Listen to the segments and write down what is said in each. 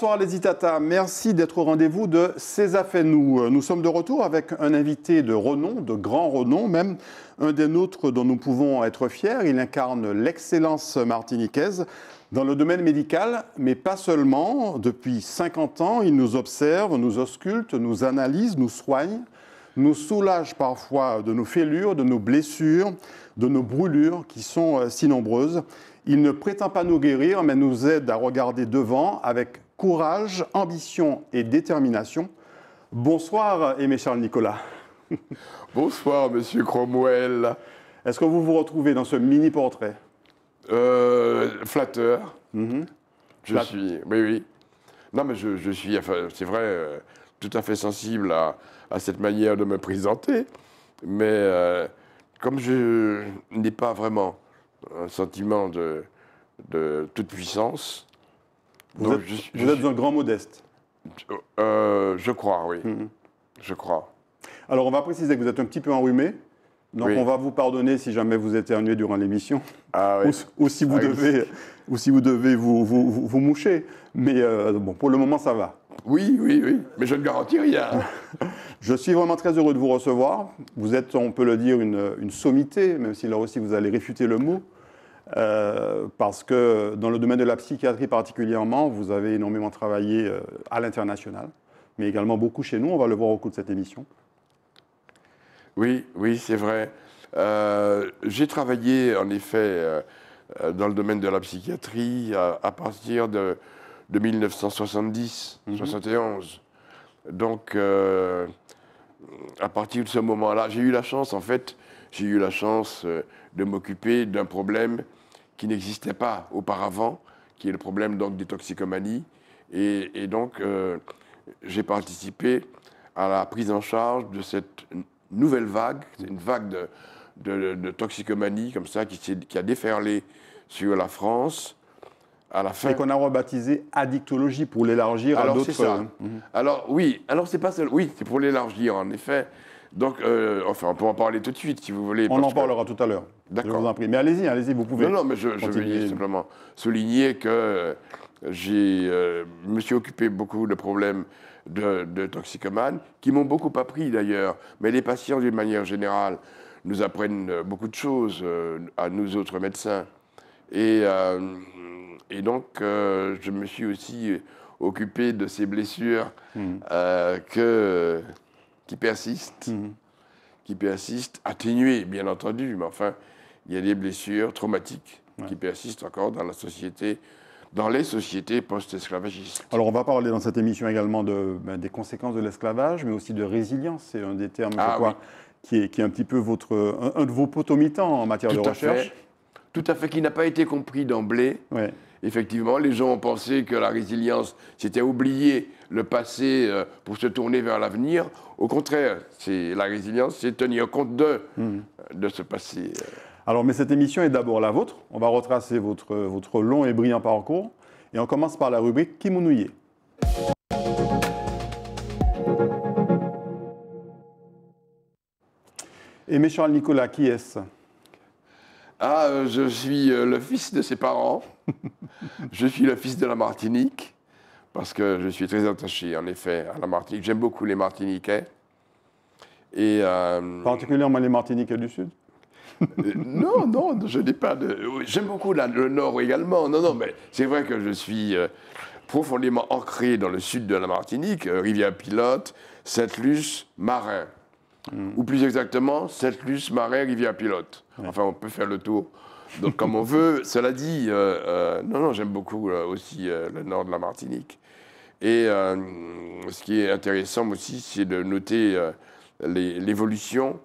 Bonsoir les Itata, merci d'être au rendez-vous de Ces affaires nous. Nous sommes de retour avec un invité de renom, de grand renom même, un des nôtres dont nous pouvons être fiers. Il incarne l'excellence martiniquaise dans le domaine médical, mais pas seulement. Depuis 50 ans, il nous observe, nous ausculte, nous analyse, nous soigne, nous soulage parfois de nos fêlures, de nos blessures, de nos brûlures qui sont euh, si nombreuses. Il ne prétend pas nous guérir, mais nous aide à regarder devant avec courage, ambition et détermination. Bonsoir, Aimé Charles Nicolas. Bonsoir, monsieur Cromwell. Est-ce que vous vous retrouvez dans ce mini-portrait euh, Flatteur. Mhm. Je suis. Oui, oui. Non, mais je, suis, c'est vrai, euh, tout à fait sensible à, cette manière de me présenter. Mais euh, comme je n'ai pas vraiment un sentiment de, de toute puissance, vous, êtes, je, un grand modeste. je euh, crois, oui. Mhm. Je crois. Alors, on va préciser que vous êtes un petit peu enrhumé. Donc, on va vous pardonner si jamais vous éternuez durant l'émission. Ah ou, si vous ah devez, ou si vous devez vous, vous, vous, moucher. Mais euh, bon, pour le moment, ça va. Oui, oui, oui. Mais je ne garantis rien. je suis vraiment très heureux de vous recevoir. Vous êtes, on peut le dire, une, une sommité, même si là aussi vous allez réfuter le mot. Euh, parce que dans le domaine de la psychiatrie particulièrement, vous avez énormément travaillé euh, à l'international, mais également beaucoup chez nous, on va le voir au cours de cette émission. Oui, oui, c'est vrai. Euh, j'ai travaillé en effet dans le domaine de la psychiatrie à, partir de, 1970, 71. Mhm. Donc, à partir de ce moment-là, j'ai eu la chance, en fait, j'ai eu la chance de m'occuper d'un problème qui n'existait pas auparavant, qui est le problème donc, des toxicomanies. Et, donc, euh, j'ai participé à la prise en charge de cette nouvelle vague, une vague de, de, toxicomanie comme ça qui, a déferlé sur la France à la fin. Et qu'on a rebaptisé addictologie pour l'élargir à d'autres. Ça. Euh, mhm. Alors oui, alors c'est pas seul. Oui, c'est pour l'élargir en effet. Donc, euh, enfin, on peut en parler tout de suite si vous voulez. On en parlera tout à l'heure. D'accord. Mais allez-y, allez-y, vous pouvez. Non, non, mais je, je veux simplement souligner que euh, j'ai, euh, je me suis occupé beaucoup de problèmes de, de toxicomanes, qui m'ont beaucoup appris d'ailleurs, mais les patients d'une manière générale nous apprennent euh, beaucoup de choses à nous autres médecins. Et, donc, je me suis aussi occupé de ces blessures mhm. que, qui persistent, mhm. qui persistent, atténuées bien entendu, mais enfin, il y a des blessures traumatiques qui persistent encore dans la société dans les sociétés post-esclavagistes. Alors on va parler dans cette émission également de, ben, des conséquences de l'esclavage, mais aussi de résilience, c'est un des termes ah qui, est, qui, est, un petit peu votre, un, de vos potomitants en matière de recherche. Fait. Tout à fait, qui n'a pas été compris d'emblée. Effectivement, les gens ont pensé que la résilience, c'était oublier le passé euh, pour se tourner vers l'avenir. Au contraire, la résilience, c'est tenir compte de, mmh. euh, de ce passé. Euh. Alors, mais cette émission est d'abord la vôtre. On va retracer votre, votre long et brillant parcours. Et on commence par la rubrique Et mes chers Nicolas, qui est-ce Ah, euh, je suis euh, le fils de ses parents. je suis le fils de la Martinique, parce que je suis très attaché, en effet, à la Martinique. J'aime beaucoup les Martiniquais. Et, euh, Particulièrement les Martiniquais du Sud euh, non, non, je n'ai pas de. J'aime beaucoup le Nord également. Non, non, mais c'est vrai que je suis euh, profondément ancré dans le sud de la Martinique, euh, Rivière Pilote, sainte luce Marin. Hmm. Ou plus exactement, sainte luce Marin, Rivière Pilote. Enfin, on peut faire le tour. Donc, comme on veut, cela dit, non, non, j'aime beaucoup aussi le nord de la Martinique. Et ce qui est intéressant aussi, c'est de noter l'évolution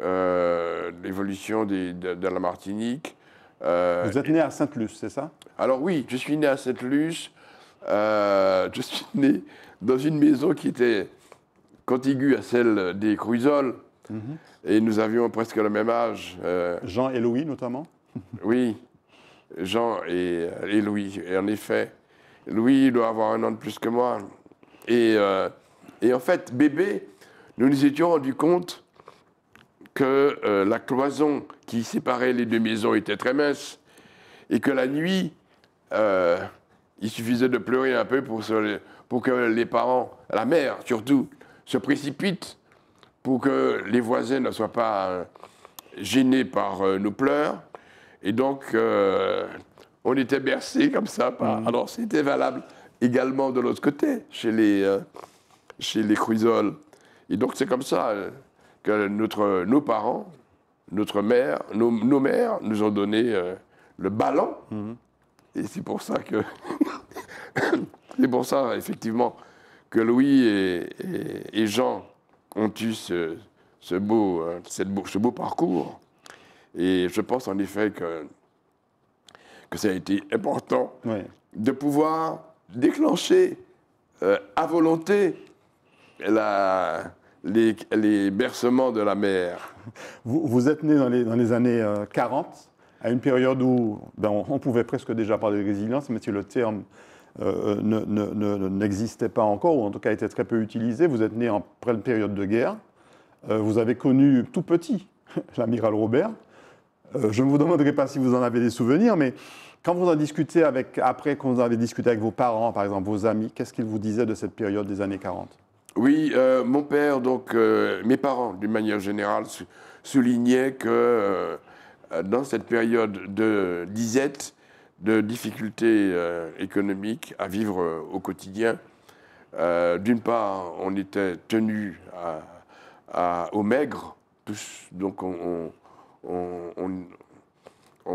euh, l'évolution de, la Martinique. Euh, Vous êtes né à Sainte-Luce, c'est ça Alors oui, je suis né à Sainte-Luce. Euh, je suis né dans une maison qui était contiguë à celle des Cruzoles. Mhm. Et nous avions presque le même âge. Jean et Louis, notamment Oui, Jean et, Louis. Et en effet, Louis doit avoir un an de plus que moi. Et, et en fait, bébé, nous nous étions rendus compte que euh, la cloison qui séparait les deux maisons était très mince et que la nuit, euh, il suffisait de pleurer un peu pour, que les parents, la mère surtout, se précipitent pour que les voisins ne soient pas euh, gênés par nos pleurs. Et donc, on était bercés comme ça. Mmh. Alors, c'était valable également de l'autre côté, chez les, chez les cruisoles. Et donc, c'est comme ça que notre, nos parents, notre mère, nos, nos mères nous ont donné euh, le ballon. Mm-hmm. Et c'est pour ça que. c'est pour ça, effectivement, que Louis et, Jean ont eu ce, ce beau, euh, cette beau, beau parcours. Et je pense en effet que, que ça a été important de pouvoir déclencher euh, à volonté la, les, bercements de la mer. Vous, êtes né dans les, années 40, euh, à une période où ben, on, pouvait presque déjà parler de résilience, mais si le terme euh, euh, n'existait pas encore, ou en tout cas était très peu utilisé, vous êtes né après une période de guerre. vous avez connu tout petit l'amiral Robert. je ne vous demanderai pas si vous en avez des souvenirs, mais quand vous en discutez avec, après, quand vous en avez discuté avec vos parents, par exemple, vos amis, qu'est-ce qu'ils vous disaient de cette période des années 40 oui, euh, mon père, donc euh, mes parents, d'une manière générale, soulignaient que euh, dans cette période de disette, de difficultés économiques à vivre au quotidien, d'une part, on était tenu au maigre, donc on,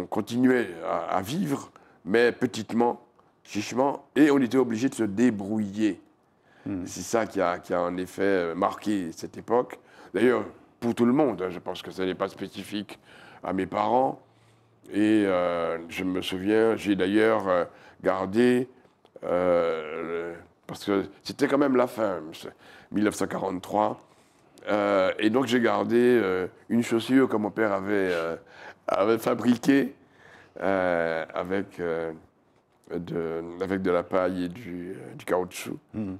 continuait à, à, vivre, mais petitement, chichement, et on était obligé de se débrouiller. Hmm. C'est ça qui a, qui effet euh, marqué cette époque. D'ailleurs, pour tout le monde, hein, je pense que ce n'est pas spécifique à mes parents. Et euh, je me souviens, j'ai d'ailleurs euh, gardé, parce que c'était quand même la fin, 1943. et donc j'ai gardé une chaussure que mon père avait, avait fabriquée avec, de, la paille et du, caoutchouc. Hmm.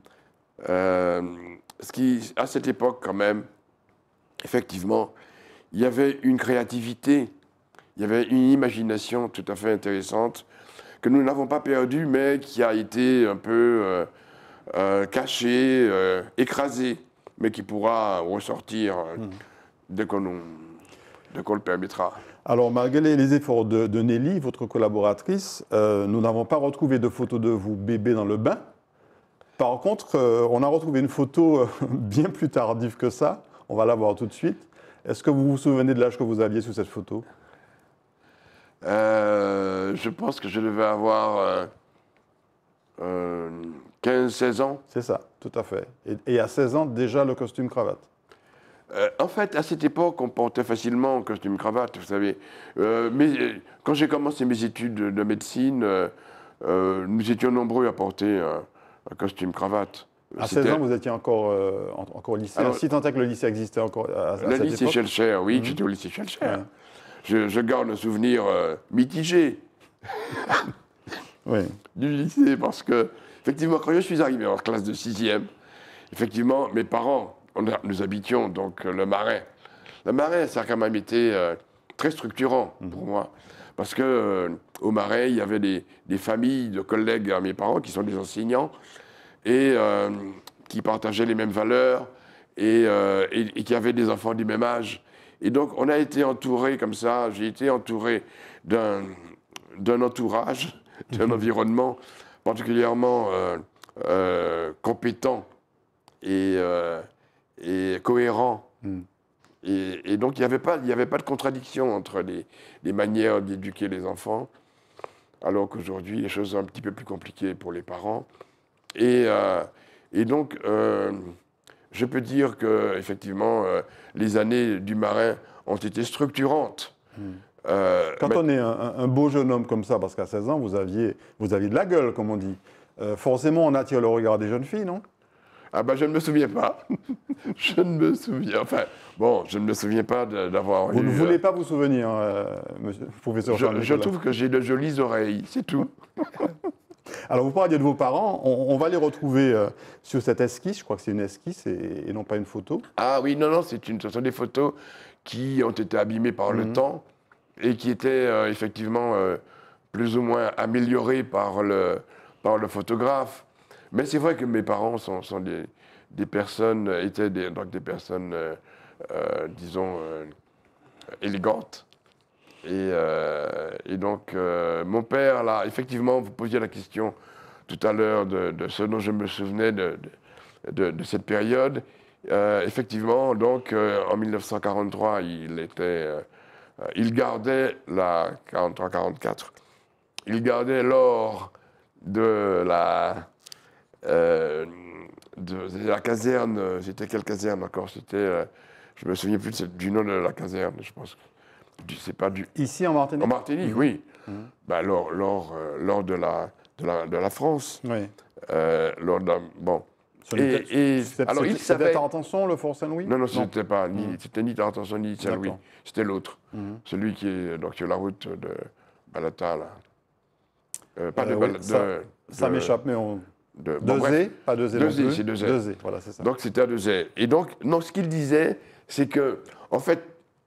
Euh, ce qui, à cette époque, quand même, effectivement, il y avait une créativité, il y avait une imagination tout à fait intéressante que nous n'avons pas perdue, mais qui a été un peu euh, euh, cachée, écrasée, mais qui pourra ressortir hmm. dès qu'on le permettra. Alors, malgré les efforts de, de Nelly, votre collaboratrice, nous n'avons pas retrouvé de photos de vous bébé dans le bain. Par contre, euh, on a retrouvé une photo euh, bien plus tardive que ça. On va la voir tout de suite. Est-ce que vous vous souvenez de l'âge que vous aviez sous cette photo euh, Je pense que je devais avoir 15-16 ans. C'est ça, tout à fait. Et, à 16 ans, déjà le costume cravate. en fait, à cette époque, on portait facilement costume cravate, vous savez. mais quand j'ai commencé mes études de médecine, nous étions nombreux à porter costume, cravate. À 16 ans, vous étiez encore, euh, encore au lycée. si tant est que le lycée existait encore à, à Le lycée Chelcher, oui, mhm. j'étais au lycée Schellcher. Je, garde un souvenir euh, mitigé du lycée parce que, effectivement, quand je suis arrivé en classe de 6e, effectivement, mes parents, nous habitions donc euh, le marais. Le marais, ça a quand même été très structurant pour mhm. moi parce que au Marais, il y avait des, familles de collègues à mes parents qui sont des enseignants et euh, qui partageaient les mêmes valeurs euh, et, qui avaient des enfants du même âge. Et donc, on a été entouré comme ça. J'ai été entouré d'un, entourage, mhm. d'un environnement particulièrement euh, compétent et, cohérent. Mhm. Et, donc, il n'y avait, pas de contradiction entre les manières d'éduquer les enfants alors qu'aujourd'hui, les choses sont un petit peu plus compliquées pour les parents. Et, euh, donc, euh, je peux dire que, euh, les années du marin ont été structurantes. Hmm. Quand on est un, beau jeune homme comme ça, parce qu'à 16 ans, vous aviez, vous aviez de la gueule, comme on dit, forcément, on attire le regard des jeunes filles, non ah ben, je ne me souviens pas. je ne me souviens. Enfin, bon, je ne me souviens pas d'avoir Vous ne voulez euh, pas vous souvenir, euh, monsieur professeur Je, je trouve que j'ai de jolies oreilles, c'est tout. Alors, vous parlez de vos parents. On, va les retrouver euh, sur cette esquisse. Je crois que c'est une esquisse et, non pas une photo. Ah oui, non, non, une, ce sont des photos qui ont été abîmées par le mhm. temps et qui étaient effectivement plus ou moins améliorées par le, par le photographe. Mais c'est vrai que mes parents sont, des, personnes, étaient des, donc des personnes, euh, euh, disons, euh, élégantes. Et, donc, mon père, là, effectivement, vous posiez la question tout à l'heure de, ce dont je me souvenais de, de, de cette période. effectivement, donc, en 1943, il était. il gardait la 43-44. Il gardait l'or de la euh, de, la caserne. Euh, c'était quelle caserne encore C'était, euh, je me souviens plus du nom de la caserne. Je pense pas Ici en Martinique. En Martinique, oui. Mmh. Bah, lors, euh, lors, de la de la, de la France. Oui. lors de, bon. Et, alors il C'était Tarantinson, le Fort Saint-Louis Non, non, c'était pas ni, mmh. c'était ni Tarantinson ni Saint-Louis. C'était l'autre, mmh. celui qui est donc sur la route de Balata là. pas de, oui, ça m'échappe, mais on de, Z, e, pas deux Z. E deux e, c'est deux Donc c'était à deux Z. Et donc, ce qu'il disait, c'est que, en fait,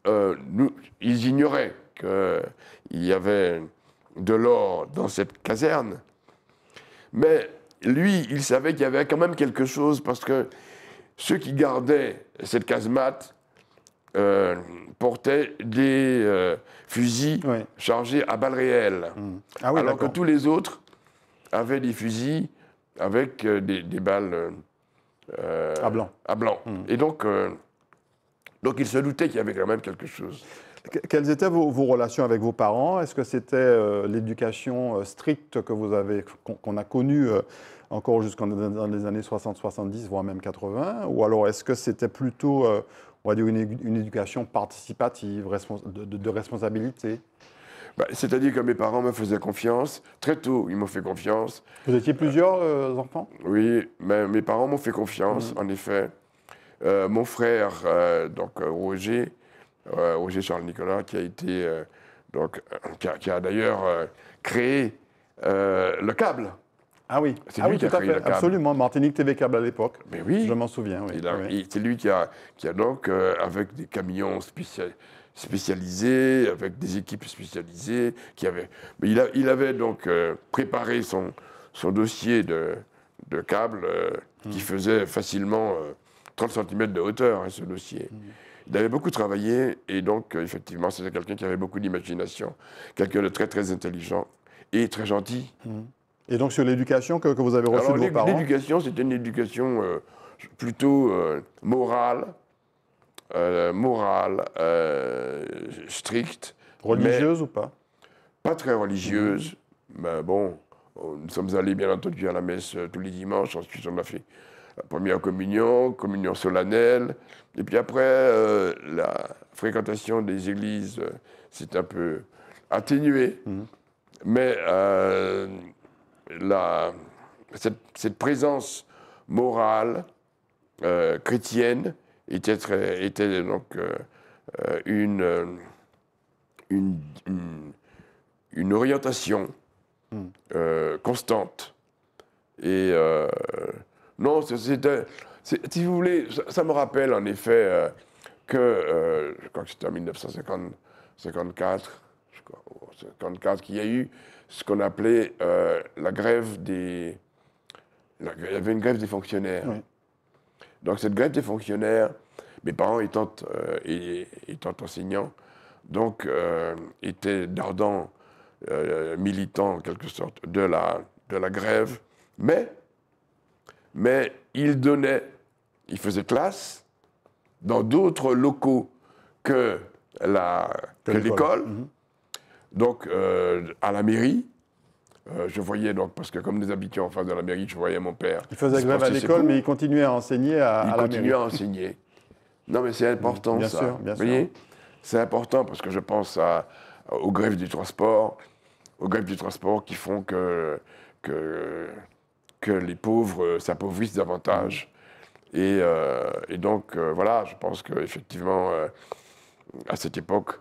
euh, ils ignoraient qu'il y avait de l'or dans cette caserne. Mais lui, il savait qu'il y avait quand même quelque chose parce que ceux qui gardaient cette casemate euh, portaient des euh, fusils chargés à balles réelles. Mmh. Ah alors que tous les autres avaient des fusils avec euh, des, balles euh, à blanc. À blanc. Hmm. Et donc, euh, donc il se doutait qu'il y avait quand même quelque chose. Quelles étaient vos, relations avec vos parents Est-ce que c'était l'éducation stricte que vous avez, qu'on a connue encore jusqu'en dans les années 60, 70, voire même 80 Ou alors est-ce que c'était plutôt, on va dire, une, une éducation participative, de responsabilité bah, c'est-à-dire que mes parents me faisaient confiance. Très tôt, ils m'ont fait confiance. Vous étiez plusieurs euh, enfants Oui, mais mes parents m'ont fait confiance, mhm. en effet. Euh, mon frère, euh, donc Roger, Roger Charles Nicolas, qui a été, qui a, d'ailleurs créé le câble. Ah oui, c'est Absolument, Martinique TV Câble à l'époque. Mais oui, je m'en souviens. Oui. C'est lui qui a, qui a donc, avec des camions spécialisés spécialisé, avec des équipes spécialisées. Qui avait Mais il, avait donc euh, préparé son, son dossier de, de câble euh, qui mmh. faisait facilement 30 euh, cm de hauteur, hein, ce dossier. Mmh. Il avait beaucoup travaillé et donc, effectivement, c'était quelqu'un qui avait beaucoup d'imagination, quelqu'un de très, très intelligent et très gentil. Mmh. Et donc, sur l'éducation que, que, vous avez reçue de vos L'éducation, c'était une éducation plutôt morale, euh, morale, euh, stricte. Religieuse ou pas Pas très religieuse. Mais bon, nous sommes allés bien entendu à la messe euh, tous les dimanches, ensuite on a fait la première communion, communion solennelle, et puis après, la fréquentation des églises s'est un peu atténuée. Mhm. Mais la, cette, cette, présence morale, chrétienne, était, était donc euh, euh, euh, une, une, une, orientation hmm. constante. Et non, c'était. Si vous voulez, ça, me rappelle en effet que, je crois que c'était en 1954, je crois, 54 qu'il y a eu ce qu'on appelait la grève des. il y avait une grève des fonctionnaires. Donc cette grève des fonctionnaires mes parents étant, euh, enseignants, donc euh, étaient d'ardents euh, militants, en quelque sorte, de la, de la grève. Mais, mais ils donnaient, ils faisaient classe dans d'autres locaux que l'école. Mhm. Donc, à la mairie, je voyais donc, parce que comme des habitants en face de la mairie, je voyais mon père. Il faisait grève à l'école, mais il continuait à enseigner à, la mairie. Il continuait à enseigner. Non, mais c'est important, bien ça. Sûr, Vous voyez C'est important parce que je pense aux grèves du transport, aux grèves du transport qui font que, que, que les pauvres s'appauvrissent davantage. Mmh. Et, euh, et donc, euh, voilà, je pense qu'effectivement, euh, à cette époque,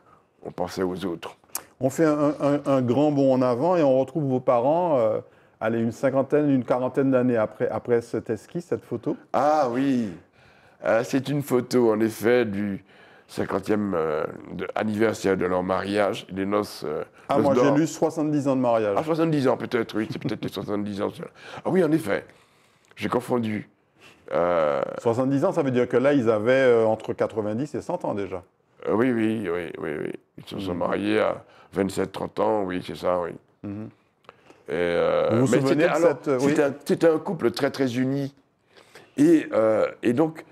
on pensait aux autres. On fait un, grand bond en avant et on retrouve vos parents allez, une cinquantaine, une quarantaine d'années après, après cette esquisse, cette photo. Ah oui ah, c'est une photo, en effet, du 50e euh, anniversaire de leur mariage, des noces. Euh, ah, moi j'ai lu 70 ans de mariage. Ah, 70 ans peut-être, oui, c'est peut-être les 70 ans. Ah oui, en effet, j'ai confondu. 70 euh, ans, ça veut dire que là, ils avaient entre 90 et 100 ans déjà. oui, oui, oui, oui, oui. Ils se sont mhm. mariés à 27-30 ans, oui, c'est ça, oui. Mhm. vous vous souvenez de cette... C'était un, couple très, très uni. et donc,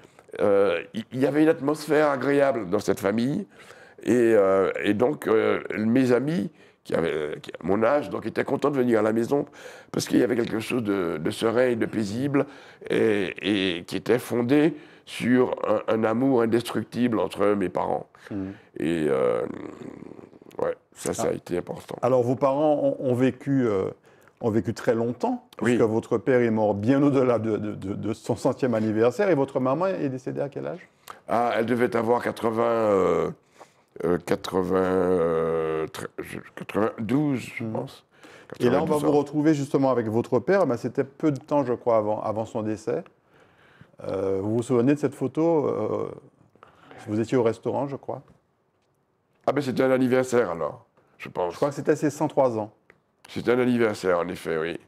euh, il y avait une atmosphère agréable dans cette famille. Et, euh, donc, euh, mes amis, qui avaient mon âge, donc étaient contents de venir à la maison parce qu'il y avait quelque chose de, de serein et de paisible et, qui était fondé sur un, amour indestructible entre mes parents. Mmh. Et ouais, ça, ça ah. a été important. Alors, vos parents ont, vécu ont vécu très longtemps, puisque votre père est mort bien au-delà de, son centième anniversaire, et votre maman est décédée à quel âge ah, Elle devait avoir 80, 80, 92, je mhm. pense. Et là, on va vous retrouver justement avec votre père, mais c'était peu de temps, je crois, avant, son décès. Euh, vous vous souvenez de cette photo euh, Vous étiez au restaurant, je crois. Ah mais ben, c'était un anniversaire alors, je pense. Je crois que c'était ses 103 ans. C'est un anniversaire, en effet, oui.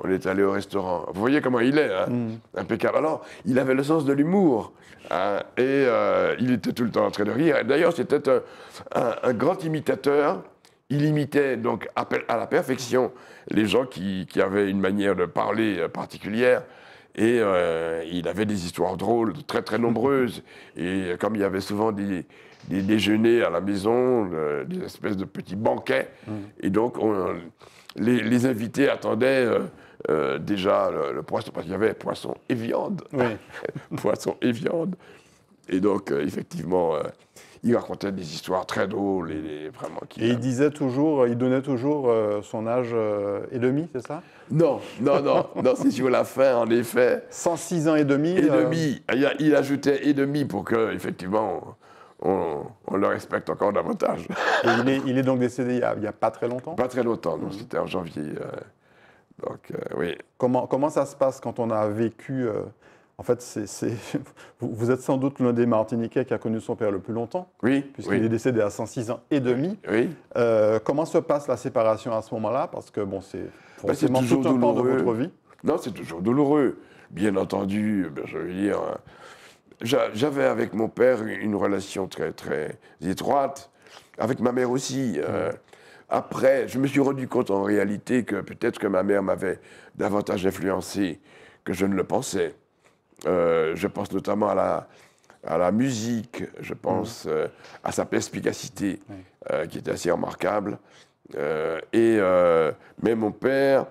On est allé au restaurant. Vous voyez comment il est, hein mm. impeccable. Alors, il avait le sens de l'humour. Hein, et euh, il était tout le temps en train de rire. D'ailleurs, c'était un, grand imitateur. Il imitait donc à, la perfection les gens qui, avaient une manière de parler euh, particulière. Et euh, il avait des histoires drôles, très très nombreuses. Et comme il y avait souvent des, des déjeuners à la maison, des espèces de petits banquets. Mm. Et donc, les, invités attendaient euh, euh, déjà le, poisson, parce qu'il y avait poisson et viande. Oui. poisson et viande. Et donc, euh, effectivement, il racontait des histoires très drôles et, vraiment. et il disait toujours, il donnait toujours son âge et demi, c'est ça Non, non, non, non, c'est sur la fin, en effet. 106 ans et demi. Et demi. Il, il, ajoutait et demi pour que, effectivement on, le respecte encore davantage. il, est, donc décédé il n'y a, pas très longtemps Pas très longtemps, c'était en janvier. Euh, donc, euh, oui. Comment, comment ça se passe quand on a vécu euh, En fait, c'est, vous, êtes sans doute l'un des Martiniquais qui a connu son père le plus longtemps. Oui. Puisqu'il est décédé à 106 ans et demi. Oui. comment se passe la séparation à ce moment-là Parce que, bon, c'est bah, forcément tout un de votre vie. Non, c'est toujours douloureux. Bien entendu, ben, je veux dire, j'avais avec mon père une relation très, très étroite, avec ma mère aussi. Euh, après, je me suis rendu compte en réalité que peut-être que ma mère m'avait davantage influencé que je ne le pensais. Euh, je pense notamment à la, à la musique, je pense mhm. euh, à sa perspicacité, qui était assez remarquable. et, mais mon père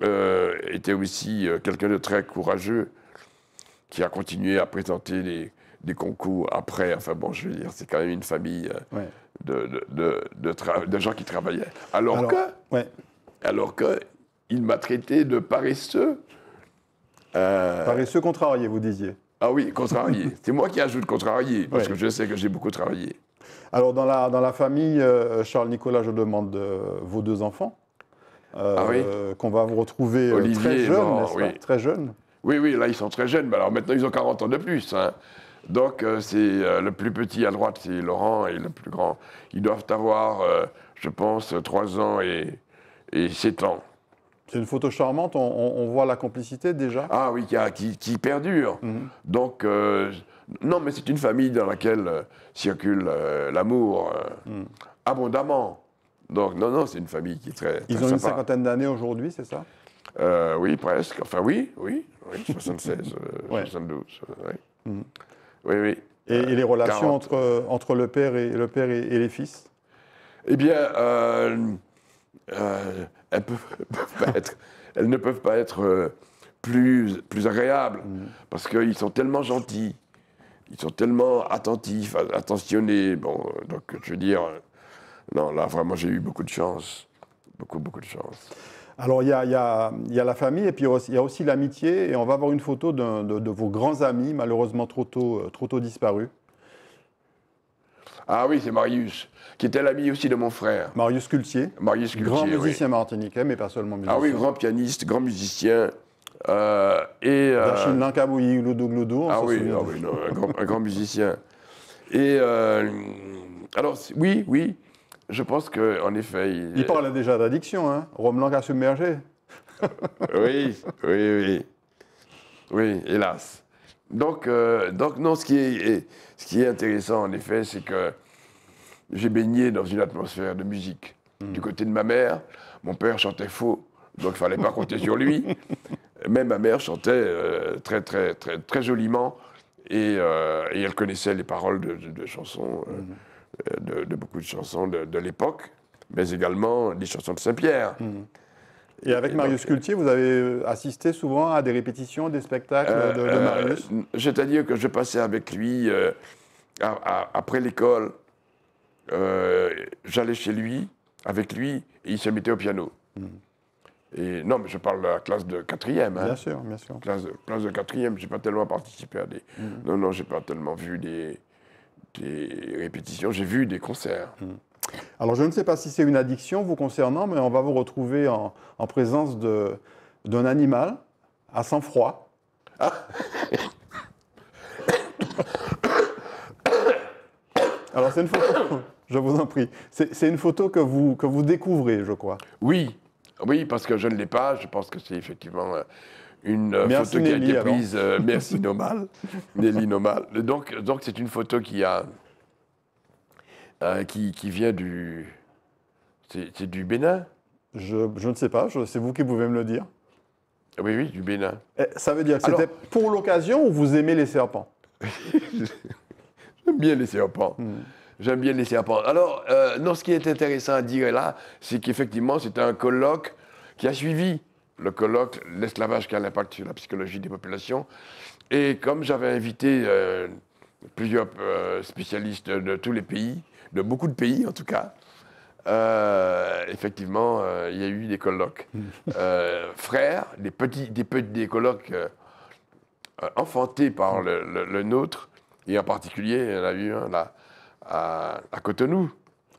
était aussi quelqu'un de très courageux qui a continué à présenter des concours après. Enfin bon, je veux dire, c'est quand même une famille euh, de, de, gens qui travaillaient. Alors, que, alors que, il m'a traité de paresseux. Euh, paresseux contrarié, vous disiez. Ah oui, contrarié. c'est moi qui ajoute contrarié, parce que je sais que j'ai beaucoup travaillé. Alors, dans la, dans la famille, euh, Charles-Nicolas, je demande vos deux enfants, ah qu'on va vous retrouver très jeune, Très jeune. Oui, oui, là, ils sont très jeunes. Mais alors maintenant, ils ont 40 ans de plus. Hein. Donc, euh, c'est euh, le plus petit à droite, c'est Laurent, et le plus grand. Ils doivent avoir, euh, je pense, 3 ans et, et 7 ans. C'est une photo charmante, on, voit la complicité déjà. Ah oui, qui, perdure. Mhm. Donc, non, mais c'est une famille dans laquelle circule l'amour mhm. abondamment. Donc, non, non, c'est une famille qui est très. Ils ont une cinquantaine d'années aujourd'hui, c'est ça euh, oui, presque. Enfin, oui, oui, oui 76, 72. Euh, euh, mhm. Oui, oui. Et, les relations entre, le père et, le père et, les fils Eh bien, elles, ne peuvent pas être plus, agréables mhm. parce qu'ils sont tellement gentils, ils sont tellement attentifs, attentionnés. Bon, donc je veux dire, non, là vraiment j'ai eu beaucoup de chance, beaucoup beaucoup de chance. Alors, il y, a, la famille et puis il y a aussi l'amitié. Et on va avoir une photo d'un de, vos grands amis, malheureusement trop tôt, euh, trop tôt disparus. Ah oui, c'est Marius, qui était l'ami aussi de mon frère. Marius Cultier. Marius Cultier. Grand musicien martiniquais, mais pas seulement musicien. Ah oui, grand pianiste, grand musicien. Euh, et. Dachim euh, Lankaboui, Gloudou Gloudou. Ah oui, ah oui un, grand, musicien. Et. alors, oui, oui. Je pense qu'en effet. Il, parle déjà d'addiction, hein Langue a submergé. oui, oui, oui. Oui, hélas. Donc, euh, donc non, ce qui, est, ce intéressant, en effet, c'est que j'ai baigné dans une atmosphère de musique. Hmm. Du côté de ma mère, mon père chantait faux, donc il fallait pas compter sur lui. Mais ma mère chantait euh, très, très, très, très joliment et, euh, elle connaissait les paroles de, chansons. Hmm. Euh, de, beaucoup de chansons de, l'époque, mais également des chansons de Saint-Pierre. Hmm. Et avec Marius Cultier, vous avez euh, assisté souvent à des répétitions, des spectacles de, euh, Marius C'est-à-dire que je passais avec lui après l'école. J'allais chez lui, avec lui, et il se mettait au piano. Hmm. Et non, mais je parle de la classe de quatrième. Hein. Bien sûr, bien sûr. Classe de, classe de quatrième, j'ai pas tellement participé à des. Non, hmm. Non, non, j'ai pas tellement vu des, des répétitions, j'ai vu des concerts. Hmm. Alors je ne sais pas si c'est une addiction vous concernant, mais on va vous retrouver en, en présence d'un animal à sang-froid. Ah. Alors c'est une photo, je vous en prie, c'est une photo que vous, que vous découvrez, je crois. Oui, oui, parce que je ne l'ai pas, je pense que c'est effectivement euh, une euh, photo qui a été prise, euh, merci Nomal, Nelly Nomal. Donc, donc c'est une photo qui a, euh, qui, qui, vient du, c'est du Bénin. Je, je, ne sais pas, c'est vous qui pouvez me le dire. Oui, oui, du Bénin. Eh, ça veut dire que c'était pour l'occasion ou vous aimez les serpents J'aime bien les serpents. Hmm. J'aime bien les serpents. Alors, non, ce qui est intéressant à dire là, c'est qu'effectivement, c'était un colloque qui a suivi le colloque L'esclavage qui a l'impact sur la psychologie des populations. Et comme j'avais invité euh, plusieurs euh, spécialistes de, tous les pays, de beaucoup de pays en tout cas, euh, effectivement, il y a eu des colloques frères, des, petits, des, des colloques enfantés par le, nôtre, et en particulier, il y en a eu un là, à, Cotonou.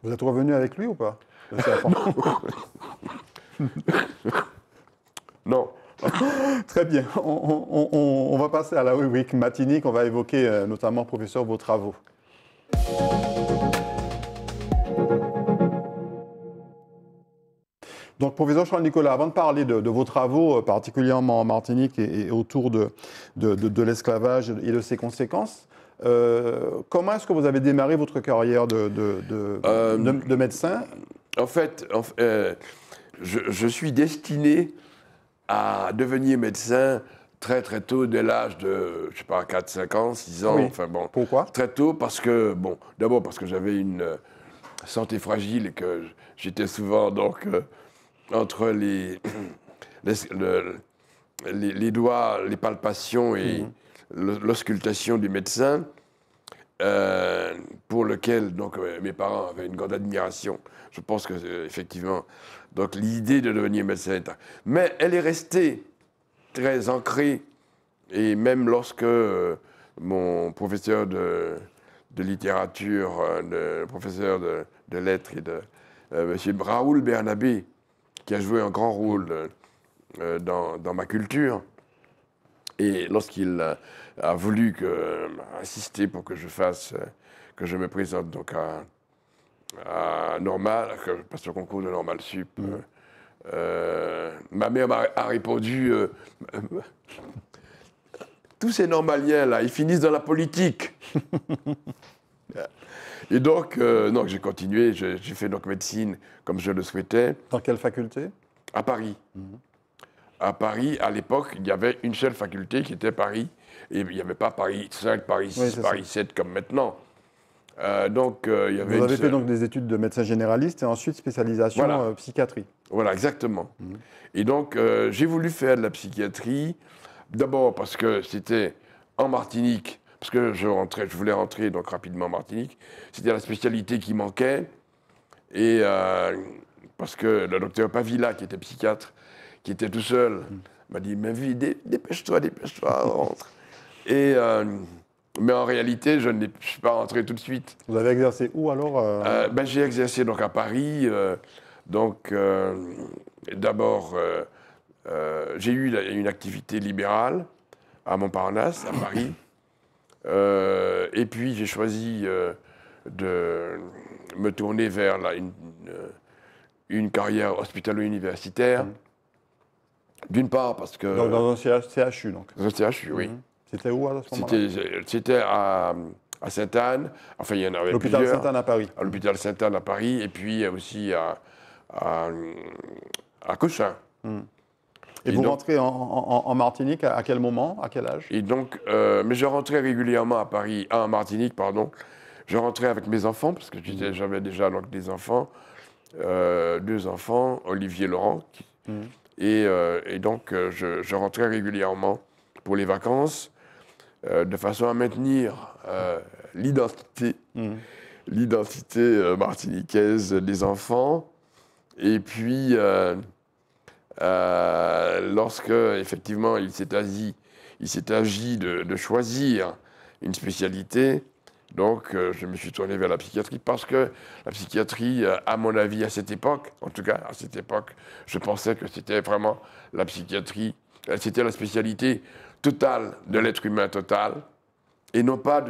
Vous êtes revenu avec lui ou pas Non. Très bien. On, va passer à la rubrique matinique. On va évoquer euh, notamment, professeur, vos travaux. Donc, professeur Charles-Nicolas, avant de parler de, vos travaux, euh, particulièrement en Martinique et, autour de, l'esclavage et de ses conséquences, euh, comment est-ce que vous avez démarré votre carrière de, médecin En fait, je, suis destiné à devenir médecin très très tôt, dès l'âge de, je sais pas, 4, 5 ans, 6 ans, enfin bon. Pourquoi Très tôt parce que, bon, d'abord parce que j'avais une euh, santé fragile et que j'étais souvent donc euh, entre les, les, doigts, les palpations et mhm. l'auscultation du médecin. Euh, pour lequel donc mes parents avaient une grande admiration. Je pense que effectivement donc l'idée de devenir médecin. Mais elle est restée très ancrée, et même lorsque euh, mon professeur de, littérature, euh, le professeur de, lettres, de, euh, M. Raoul Bernabé, qui a joué un grand rôle dans, ma culture, et lorsqu'il a, voulu que, assister pour que je fasse, que je me présente donc à à ah, Normal, que je passe le concours de Normal Sup. Euh, euh, ma mère a, répondu euh, Tous ces normaliens, là, ils finissent dans la politique. Et donc, j'ai continué, j'ai fait donc médecine comme je le souhaitais. Dans quelle faculté À Paris. Mhm. À Paris, à l'époque, il y avait une seule faculté qui était Paris. Et il n'y avait pas Paris 5, Paris 6, Paris 7 comme maintenant. Euh, donc, euh, il y avait Vous avez fait donc des études de médecin généraliste et ensuite spécialisation euh, psychiatrie. Voilà, exactement. Mhm. Et donc, j'ai voulu faire de la psychiatrie, d'abord parce que c'était en Martinique, parce que je, rentrais, je voulais rentrer donc rapidement en Martinique, c'était la spécialité qui manquait, et parce que le docteur Pavilla, qui était psychiatre, qui était tout seul, mhm. m'a dit, mais vie, dépêche-toi, dépêche-toi, rentre. et... Mais en réalité, je ne suis pas rentré tout de suite. Vous avez exercé où alors euh, euh, ben, J'ai exercé donc à Paris. Euh, donc d'abord, j'ai eu une activité libérale à Montparnasse, à Paris. et puis j'ai choisi de me tourner vers une, carrière hospitalo-universitaire. Mm. D'une part parce que... Dans, un CHU donc Dans un CHU, oui. Mm. C'était où à ce C'était à, Sainte-Anne. Enfin, il y en avait plusieurs. L'hôpital Sainte-Anne à Paris. l'hôpital Sainte-Anne à Paris, et puis euh, aussi à, à, Cochin. Hmm. Et, vous rentrez en, Martinique à quel moment, à quel âge Et donc, euh, mais je rentrais régulièrement à Paris, à ah, Martinique, pardon. Je rentrais avec mes enfants parce que hmm. j'avais déjà donc des enfants, euh, deux enfants, Olivier Laurent, hmm. et, donc je, rentrais régulièrement pour les vacances. Euh, de façon à maintenir euh, l'identité, mm. l'identité euh, martiniquaise des enfants. Et puis, lorsque effectivement il s'est agi, il s'est agi de, choisir une spécialité, donc, je me suis tourné vers la psychiatrie parce que la psychiatrie, à mon avis, à cette époque, en tout cas à cette époque, je pensais que c'était vraiment la psychiatrie, c'était la spécialité total de l'être humain total, et non pas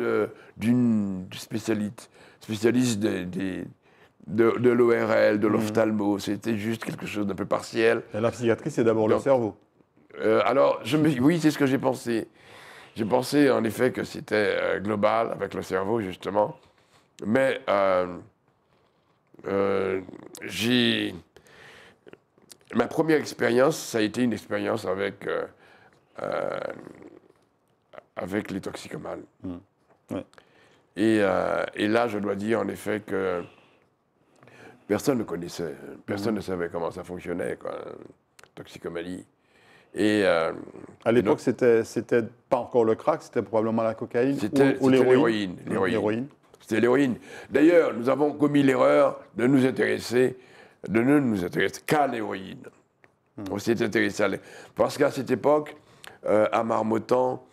d'une spécialiste, spécialiste des, de, l'ORL, de mhm. l'ophtalmo. C'était juste quelque chose d'un peu partiel. la psychiatrie, c'est d'abord le cerveau. Euh, alors, je me, oui, c'est ce que j'ai pensé. J'ai pensé en effet que c'était euh, global avec le cerveau, justement. Mais euh, Ma première expérience, ça a été une expérience avec euh, avec les toxicomanes. Hmm. Et, euh, et, là, je dois dire en effet que personne ne connaissait, personne hmm. ne savait comment ça fonctionnait, quoi, toxicomanie. Et euh, à l'époque, c'était c'était pas encore le crack, c'était probablement la cocaïne ou, l'héroïne. L'héroïne. C'était l'héroïne. D'ailleurs, nous avons commis l'erreur de nous intéresser, de ne nous intéresser qu'à l'héroïne. Hmm. On s'est intéressé à parce qu'à cette époque, à euh, marmottant,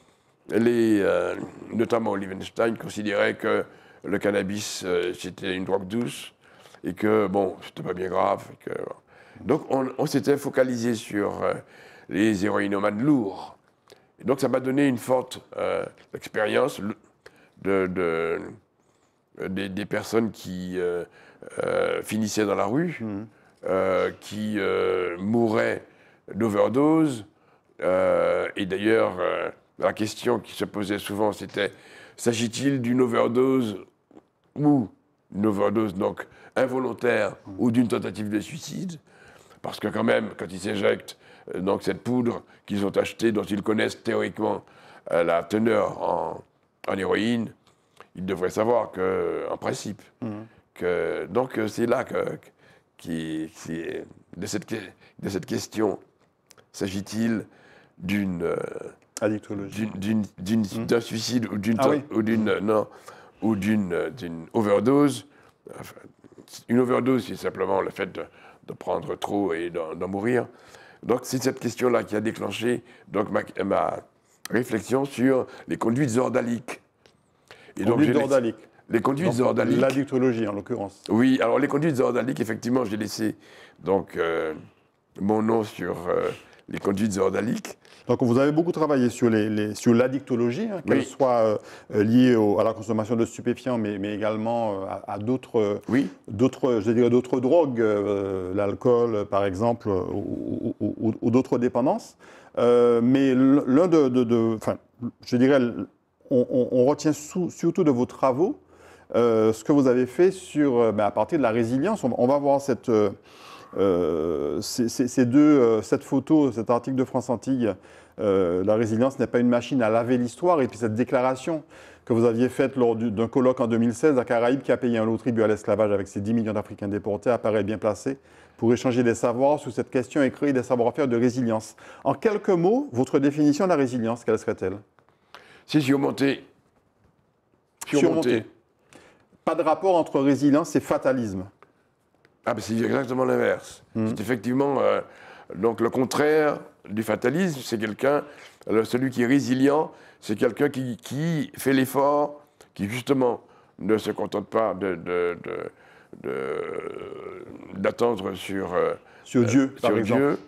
les, euh, notamment Olivenstein considérait que le cannabis, euh, c'était une drogue douce et que, bon, c'était pas bien grave. Donc, on, s'était focalisé sur les héroïnomades lourds. donc, ça m'a donné une forte expérience de, des personnes qui finissaient dans la rue, mmh. qui mouraient d'overdose, euh, et d'ailleurs, euh, la question qui se posait souvent, c'était s'agit-il d'une overdose ou une overdose donc involontaire ou d'une tentative de suicide Parce que quand même, quand ils éjectent euh, donc cette poudre qu'ils ont achetée, dont ils connaissent théoriquement la teneur en, en, héroïne, ils devraient savoir que, en principe, mmh. que donc c'est là que, qui, de cette, de cette question s'agit-il d'une euh, addictologie, ah, hmm. d'un suicide ou d'une ah hmm. non ou d'une euh, d'une overdose. une overdose, c'est simplement le fait de, prendre trop et d'en mourir. Donc c'est cette question-là qui a déclenché donc ma, ma, réflexion sur les conduites ordaliques Et conduites donc, Les conduites donc, L'addictologie en l'occurrence. Oui, alors les conduites ordaliques effectivement, j'ai laissé donc euh, mon nom sur les conduites ordaliques. Donc vous avez beaucoup travaillé sur, les, l'addictologie, hein, qu'elle soit euh, euh, liée à la consommation de stupéfiants, mais, également euh, à, d'autres, d'autres, je d'autres drogues, l'alcool par exemple, ou, d'autres dépendances. mais l'un de, Enfin, je dirais, on, retient surtout de vos travaux ce que vous avez fait sur, ben, à partir de la résilience. on va voir cette euh, ces deux, euh, cette photo, cet article de France Antille, euh, la résilience n'est pas une machine à laver l'histoire, et puis cette déclaration que vous aviez faite lors d'un colloque en 2016 à Caraïbes qui a payé un lot tribut à l'esclavage avec ses 10 millions d'Africains déportés apparaît bien placée pour échanger des savoirs sur cette question et créer des savoir-faire de résilience. En quelques mots, votre définition de la résilience, quelle serait-elle Si surmonté, surmonter. Surmonter. Pas de rapport entre résilience et fatalisme. Ah, ben c'est exactement l'inverse. Hmm. C'est effectivement euh, donc le contraire du fatalisme, c'est quelqu'un, celui qui est résilient, c'est quelqu'un qui, fait l'effort, qui justement ne se contente pas d'attendre sur, euh, sur euh, Dieu, par sur exemple. Dieu.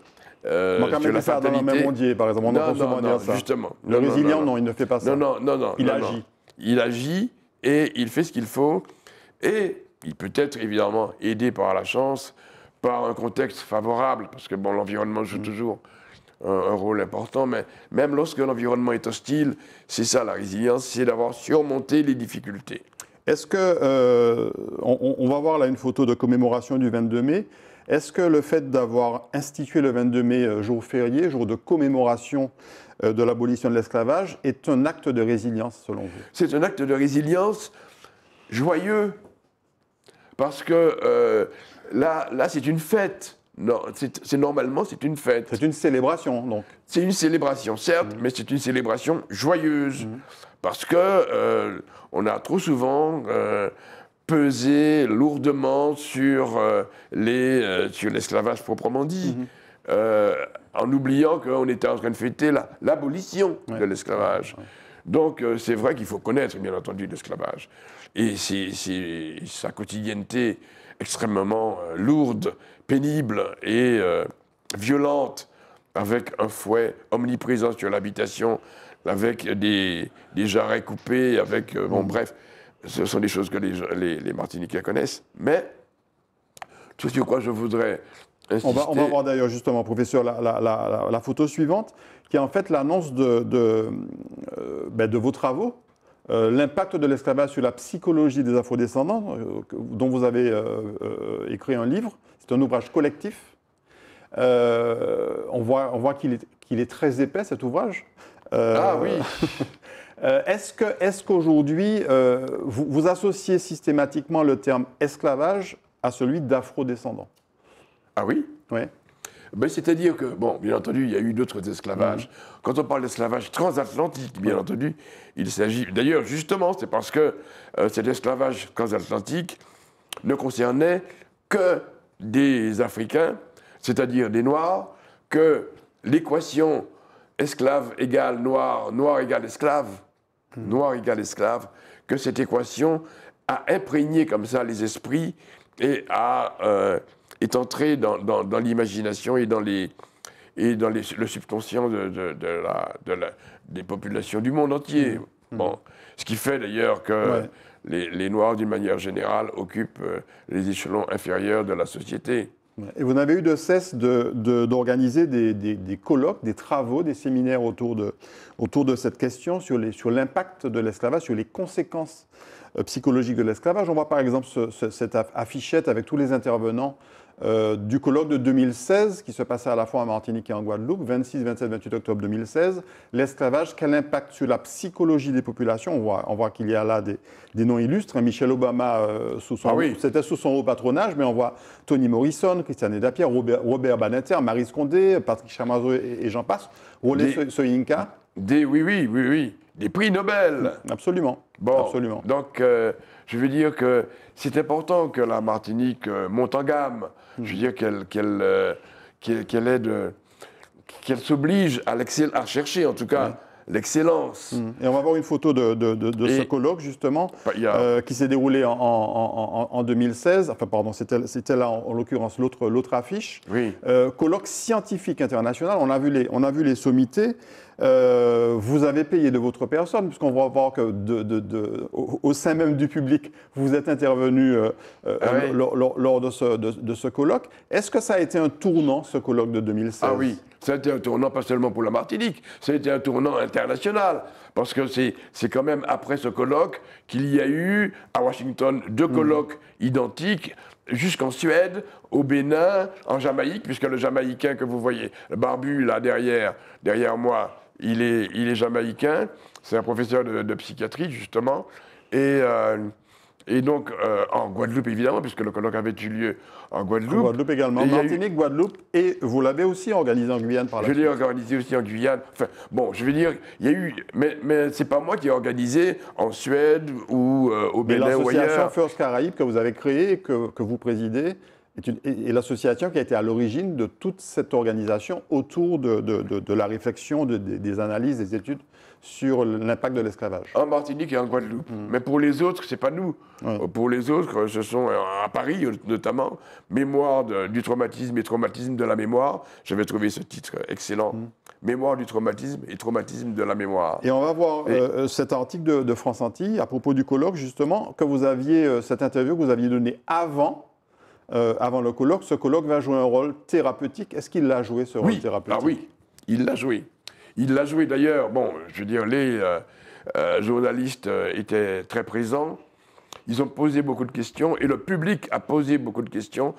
Euh, même, même fait ça dans Mondier, par exemple. On non, non, non, ça. justement. Le résilient, non, il ne fait pas ça. Non, non, non, Il agit. Il agit et il fait ce qu'il faut. Et il peut être évidemment aidé par la chance, par un contexte favorable, parce que bon, l'environnement joue mm. toujours un, rôle important, mais même lorsque l'environnement est hostile, c'est ça la résilience, c'est d'avoir surmonté les difficultés. Est-ce que, euh, on, on, va voir là une photo de commémoration du 22 mai, est-ce que le fait d'avoir institué le 22 mai euh, jour férié, jour de commémoration euh, de l'abolition de l'esclavage, est un acte de résilience selon vous C'est un acte de résilience joyeux, parce que euh, là, là c'est une fête. C'est normalement, c'est une fête. C'est une célébration, donc. C'est une célébration, certes, mmh. mais c'est une célébration joyeuse. Mmh. Parce que euh, on a trop souvent euh, pesé lourdement sur l'esclavage proprement dit. Mmh. en oubliant qu'on était en train de fêter l'abolition de l'esclavage. Donc euh, c'est vrai qu'il faut connaître, bien entendu, l'esclavage. Et c'est sa quotidienneté extrêmement euh, lourde, pénible et euh, violente, avec un fouet omniprésent sur l'habitation, avec des, jarrets coupés, avec... bon, mm. bref, ce sont des choses que les, les, Martiniquais connaissent. Mais tout ce sur quoi je voudrais on va, voir d'ailleurs justement, professeur, la, photo suivante, qui est en fait l'annonce de, euh, ben, vos travaux, euh, l'impact de l'esclavage sur la psychologie des afrodescendants, euh, dont vous avez écrit un livre. C'est un ouvrage collectif. on voit, qu'il est, très épais, cet ouvrage. ah oui Est-ce qu'aujourd'hui, vous, vous associez systématiquement le terme esclavage à celui d'afrodescendant ah oui Oui. Ben, c'est-à-dire que, bon, bien entendu, il y a eu d'autres esclavages. Mm. Quand on parle d'esclavage transatlantique, bien entendu, il s'agit. D'ailleurs, justement, c'est parce que euh, cet esclavage transatlantique ne concernait que des Africains, c'est-à-dire des Noirs, que l'équation esclave égale noir, noir égale esclave, mm. noir égale esclave, que cette équation a imprégné comme ça les esprits et a. Euh, est entré dans, l'imagination et dans, les, et dans le subconscient de, la, des populations du monde entier. Mmh. Mmh. Bon. Ce qui fait d'ailleurs que les, Noirs, d'une manière générale, occupent euh, les échelons inférieurs de la société. Et vous n'avez eu de cesse d'organiser des, colloques, des travaux, des séminaires autour de, autour de cette question sur l'impact sur de l'esclavage, sur les conséquences euh, psychologiques de l'esclavage. On voit par exemple cette affichette avec tous les intervenants euh, du colloque de 2016 qui se passait à la fois en Martinique et en Guadeloupe, 26, 27, 28 octobre 2016. L'esclavage, quel impact sur la psychologie des populations On voit, qu'il y a là des, noms illustres. Hein. Michel Obama, euh, ah c'était sous son haut patronage, mais on voit Tony Morrison, Christiane Edapierre, Robert, Robert Marie Scondé, Patrick Chamazo et, j'en passe. Soyinka. oui, oui, oui, oui des prix Nobel. Absolument. Bon, Absolument. donc euh, je veux dire que c'est important que la Martinique euh, monte en gamme. Hmm. Je veux dire qu'elle qu'elle euh, s'oblige à, à chercher en tout cas. l'excellence. Hmm. Et on va voir une photo de, de, ce colloque, justement, bah, qui s'est déroulé en, en, 2016. Enfin, pardon, c'était là, en, l'occurrence, l'autre affiche. colloque scientifique international. On a vu les, on a vu les sommités. Euh, vous avez payé de votre personne, puisqu'on va voir que de, au, sein même du public, vous êtes intervenu euh, euh, ah lors, de ce, colloque. Est-ce que ça a été un tournant, ce colloque de 2016 Ah oui, ça a été un tournant pas seulement pour la Martinique, ça a été un tournant international, parce que c'est quand même après ce colloque qu'il y a eu à Washington deux mm. colloques identiques jusqu'en Suède, au Bénin, en Jamaïque, puisque le Jamaïcain que vous voyez, le barbu là derrière, derrière moi, il est, il est jamaïcain, c'est un professeur de, psychiatrie, justement. Et, euh, et donc, euh, en Guadeloupe, évidemment, puisque le colloque avait eu lieu en Guadeloupe. En Guadeloupe également, Martinique, Guadeloupe, et vous l'avez aussi organisé en Guyane par la Je l'ai organisé aussi en Guyane. Enfin, bon, je veux dire, il y a eu... Mais, mais c'est pas moi qui ai organisé en Suède ou euh, au Bénin ou ailleurs. l'association First Caraïbes que vous avez créée, que, que vous présidez, et l'association qui a été à l'origine de toute cette organisation autour de, la réflexion, des analyses, des études sur l'impact de l'esclavage. En Martinique et en Guadeloupe. Mm. Mais pour les autres, c'est pas nous. Pour les autres, ce sont euh, à Paris euh, notamment, Mémoire du traumatisme et traumatisme de la mémoire. J'avais trouvé ce titre excellent. Mm. Mémoire du traumatisme et traumatisme de la mémoire. Et on va voir euh, cet article de, France Antilles à propos du colloque, justement, que vous aviez, cette interview que vous aviez donnée avant euh, avant le colloque. Ce colloque va jouer un rôle thérapeutique. Est-ce qu'il l'a joué, ce rôle thérapeutique ah Oui, il l'a joué. Il l'a joué d'ailleurs. Bon, je veux dire, les euh, euh, journalistes étaient très présents. Ils ont posé beaucoup de questions et le public a posé beaucoup de questions.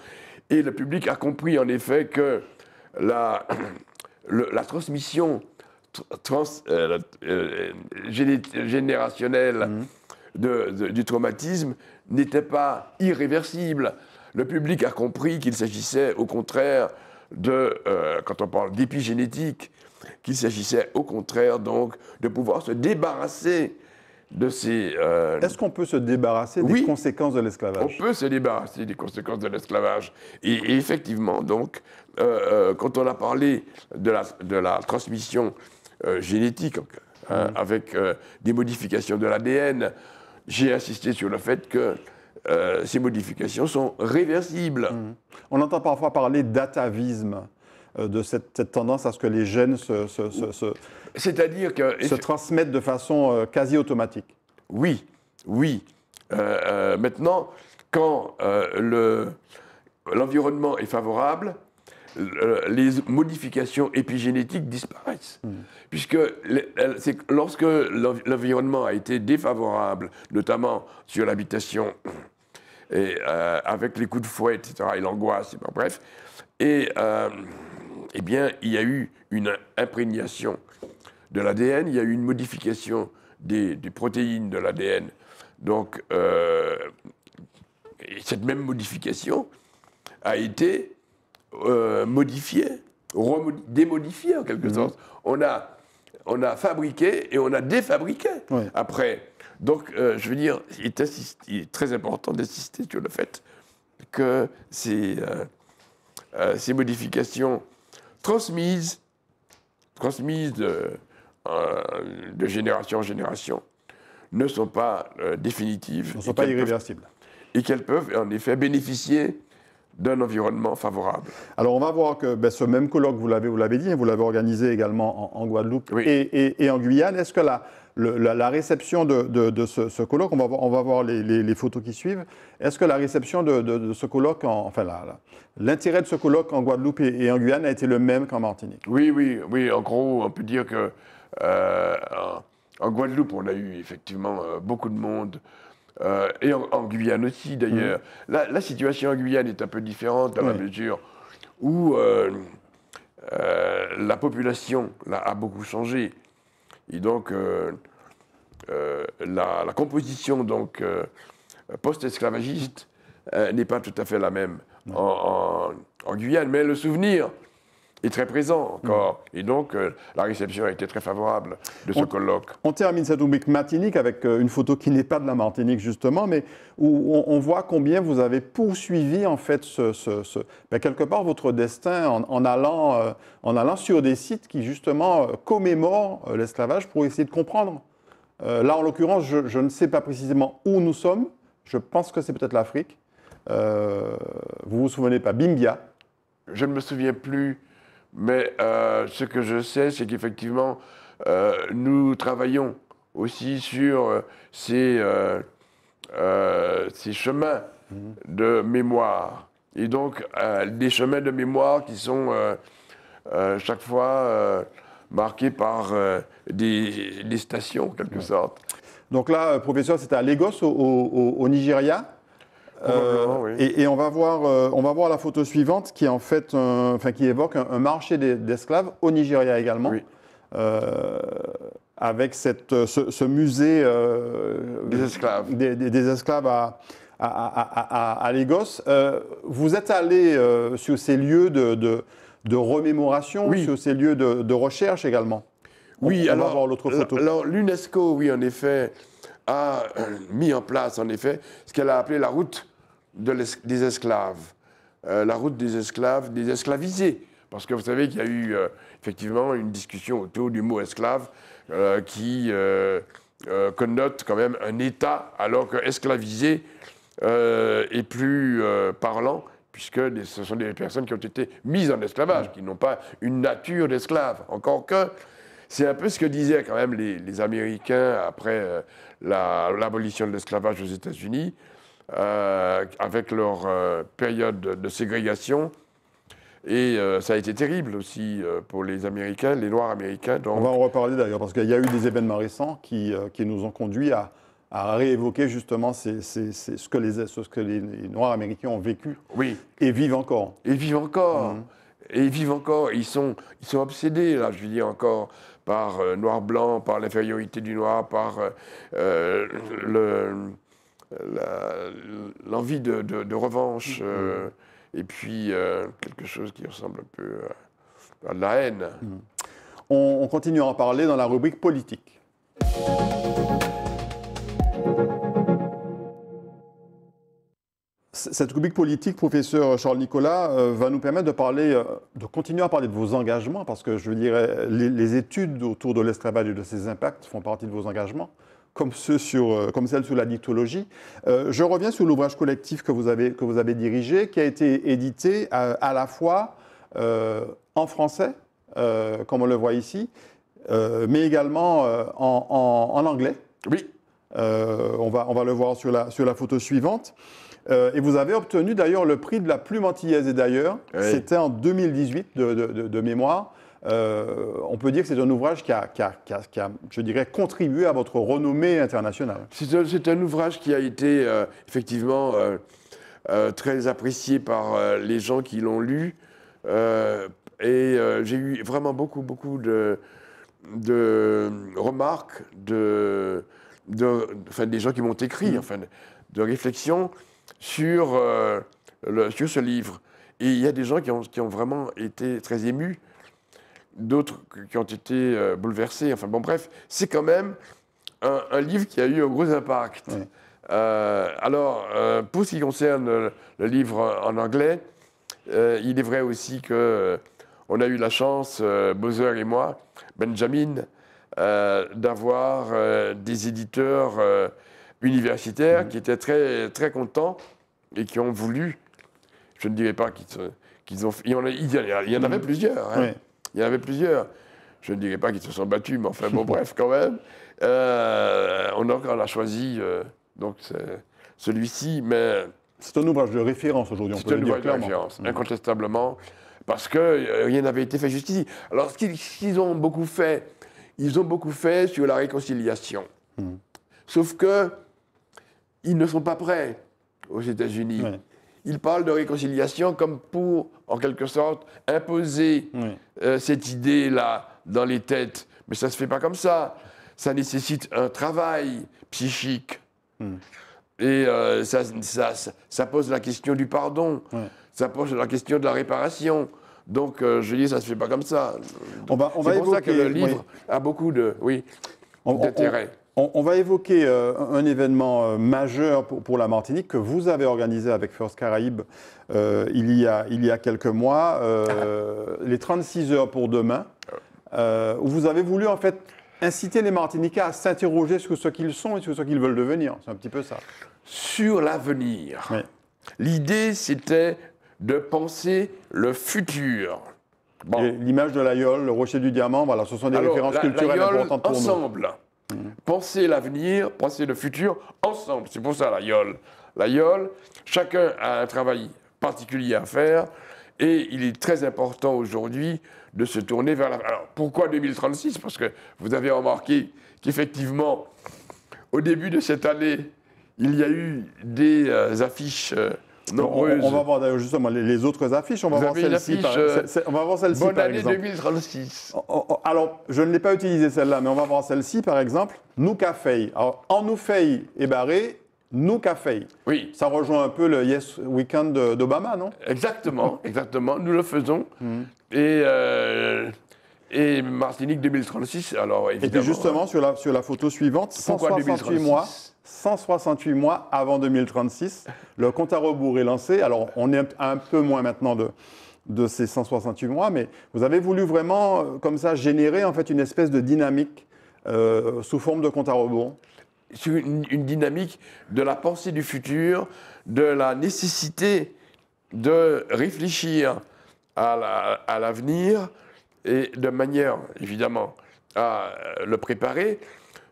Et le public a compris en effet que la, transmission générationnelle du traumatisme n'était pas irréversible. Le public a compris qu'il s'agissait au contraire de, euh, quand on parle d'épigénétique, qu'il s'agissait au contraire donc de pouvoir se débarrasser de ces... Euh, Est-ce qu'on peut se débarrasser des conséquences de l'esclavage On peut se débarrasser des conséquences de l'esclavage. Et, effectivement, donc, euh, quand on a parlé de la, transmission génétique, mmh. avec des modifications de l'ADN, j'ai insisté sur le fait que euh, ces modifications sont réversibles. Mmh. On entend parfois parler d'atavisme, euh, de cette, tendance à ce que les gènes se, C'est-à-dire se transmettent de façon euh, quasi automatique. Oui, oui. maintenant, quand le, l'environnement est favorable, les modifications épigénétiques disparaissent. Mmh. Puisque c'est lorsque l'environnement a été défavorable, notamment sur l'habitation et, euh, avec les coups de fouet, etc., et l'angoisse, ben, bref. Et euh, eh bien, il y a eu une imprégnation de l'ADN, il y a eu une modification des, protéines de l'ADN. Donc, euh, cette même modification a été modifiée, démodifiée en quelque mmh. sorte. On a, on a fabriqué et on a défabriqué après donc, euh, je veux dire, il est, très important d'insister sur le fait que ces, euh, euh, modifications transmises, transmises de, génération en génération, ne sont pas définitives. Ne sont pas irréversibles. et qu'elles peuvent, en effet, bénéficier d'un environnement favorable. Alors on va voir que ben, ce même colloque, vous l'avez, dit, hein, vous l'avez organisé également en, Guadeloupe et, en Guyane. Est-ce que la, la, réception de, ce, colloque, on va, voir les, photos qui suivent, est-ce que la réception de, ce colloque, en, enfin l'intérêt de ce colloque en Guadeloupe et, en Guyane a été le même qu'en Martinique Oui, oui, oui, en gros, on peut dire que euh, en, Guadeloupe, on a eu effectivement euh, beaucoup de monde. Euh, et en, Guyane aussi, d'ailleurs. Mmh. La, situation en Guyane est un peu différente à la mesure où la population a beaucoup changé. Et donc, euh, euh, la, composition euh, post-esclavagiste n'est pas tout à fait la même en, Guyane, mais le souvenir est très présent mm. encore. Et donc, euh, la réception a été très favorable de ce colloque. On termine cette rubrique Martinique avec euh, une photo qui n'est pas de la Martinique, justement, mais où on, voit combien vous avez poursuivi, en fait, ce, ben, quelque part votre destin en, allant, euh, en allant sur des sites qui, justement, commémorent l'esclavage pour essayer de comprendre. là, en l'occurrence, je, ne sais pas précisément où nous sommes. Je pense que c'est peut-être l'Afrique. Euh, vous vous souvenez pas, Bimbia Je ne me souviens plus mais euh, ce que je sais, c'est qu'effectivement, euh, nous travaillons aussi sur euh, ces, ces chemins mhm. de mémoire. Et donc, des chemins de mémoire qui sont chaque fois marqués par des, stations, en quelque sorte. Donc là, professeur, c'était à Lagos, au, au Nigeria euh, et, on va voir, euh, on va voir la photo suivante qui en fait, enfin qui évoque un, marché d'esclaves au Nigeria également. Euh, avec cette, ce, musée des esclaves, à, à, Lagos. vous êtes allé sur ces lieux de, de, remémoration, sur ces lieux de, recherche également. Oui, alors l'autre Alors l'UNESCO, oui, en effet, a mis en place, en effet, ce qu'elle a appelé la route des esclaves, euh, la route des esclaves, des esclavisés. Parce que vous savez qu'il y a eu euh, effectivement une discussion autour du mot esclave euh, qui connote quand même un État, alors que esclavisé est plus parlant, puisque ce sont des personnes qui ont été mises en esclavage, qui n'ont pas une nature d'esclave. Encore que c'est un peu ce que disaient quand même les, Américains après l'abolition de l'esclavage aux États-Unis. Euh, avec leur euh, période de ségrégation. Et euh, ça a été terrible aussi pour les Américains, les Noirs américains. On va en reparler d'ailleurs, parce qu'il y a eu des événements récents qui, qui nous ont conduits à, à réévoquer justement ce que, les, ce que les, Noirs américains ont vécu oui. et vivent encore. Et vivent encore. Mhm. Et ils vivent encore. Ils sont, ils sont obsédés, là, je veux dire, encore par noir-blanc, par l'infériorité du noir, par le l'envie de, revanche, mm. euh, et puis euh, quelque chose qui ressemble un peu à, la haine. Mm. On, continue à en parler dans la rubrique politique. Cette rubrique politique, professeur Charles Nicolas, euh, va nous permettre de parler, de continuer à parler de vos engagements, parce que je veux dire, les, études autour de l'esclavage et de ses impacts font partie de vos engagements comme, ceux sur, euh, comme celle sur la dictologie. Euh, je reviens sur l'ouvrage collectif que vous, avez, que vous avez dirigé, qui a été édité à, la fois euh, en français, comme on le voit ici, mais également en, anglais. Oui. on, va, on va le voir sur la, sur la photo suivante. et vous avez obtenu d'ailleurs le prix de la plume antillaise. Et d'ailleurs, c'était en 2018 de, de mémoire. Euh, on peut dire que c'est un ouvrage qui a, je dirais, contribué à votre renommée internationale. C'est un, ouvrage qui a été euh, effectivement euh, très apprécié par les gens qui l'ont lu. et j'ai eu vraiment beaucoup, beaucoup de, remarques de, de, enfin, des gens qui m'ont écrit, mm-hmm. enfin, de, réflexions sur, sur ce livre. Et il y a des gens qui ont, qui ont vraiment été très émus d'autres qui ont été euh, bouleversés. Enfin bon, bref, c'est quand même un, livre qui a eu un gros impact. Euh, alors, euh, pour ce qui concerne le, livre en anglais, il est vrai aussi que on a eu la chance, Bowser et moi, Benjamin, d'avoir des éditeurs universitaires mm-hmm. qui étaient très, très contents et qui ont voulu, je ne dirais pas qu'ils ont... Il y en, il y en avait mm-hmm. plusieurs. Hein. Il y en avait plusieurs. Je ne dirais pas qu'ils se sont battus, mais enfin, bon, bref, quand même. Euh, on, a, encore la choisi euh, donc c'est celui-ci, mais. C'est un ouvrage de référence aujourd'hui, on peut C'est un ouvrage de référence, mm. incontestablement, parce que euh, rien n'avait été fait jusqu'ici. Alors, ce qu'ils ont beaucoup fait, ils ont beaucoup fait sur la réconciliation. Mm. Sauf que ils ne sont pas prêts aux États-Unis il parle de réconciliation comme pour, en quelque sorte, imposer euh, cette idée-là dans les têtes. Mais ça ne se fait pas comme ça. Ça nécessite un travail psychique. Hmm. Et euh, ça, ça, pose la question du pardon. Ça pose la question de la réparation. Donc, euh, je dis, ça ne se fait pas comme ça. C'est pour ça que le livre a beaucoup de... Oui. On, va évoquer euh, un événement euh, majeur pour, la Martinique que vous avez organisé avec First Caraïbes euh, il, y a, quelques mois, les 36 heures pour demain, où vous avez voulu en fait inciter les Martiniquais à s'interroger sur ce qu'ils sont et sur ce qu'ils veulent devenir. C'est un petit peu ça. Sur l'avenir. L'idée, c'était de penser le futur. L'image de l'aïeul, le rocher du diamant, voilà, ce sont des références culturelles importantes pour Ensemble, Penser Pensez l'avenir, pensez le futur ensemble. C'est pour ça la YOL. La chacun a un travail particulier à faire et il est très important aujourd'hui de se tourner vers la. Alors pourquoi 2036 Parce que vous avez remarqué qu'effectivement, au début de cette année, il y a eu des euh, affiches euh, on, va voir justement les, autres affiches. On va voir celle-ci. on va celle-ci. Bonne année 2036. Alors, je ne l'ai pas utilisée celle-là, mais on va voir celle-ci par exemple. Nous café. Alors, en nous fait et barré, nous café. Oui. Ça rejoint un peu le Yes Weekend d'Obama, non Exactement, exactement. Nous le faisons. Hmm. Et. Euh, et Martinique 2036, alors évidemment. Et justement, hein. sur la, sur la photo suivante, sans 168 mois 168 mois avant 2036. Le compte à rebours est lancé. Alors, on est un peu moins maintenant de, ces 168 mois, mais vous avez voulu vraiment, euh, comme ça, générer en fait une espèce de dynamique euh, sous forme de compte à rebours. Une, dynamique de la pensée du futur, de la nécessité de réfléchir à l'avenir et de manière, évidemment, à le préparer,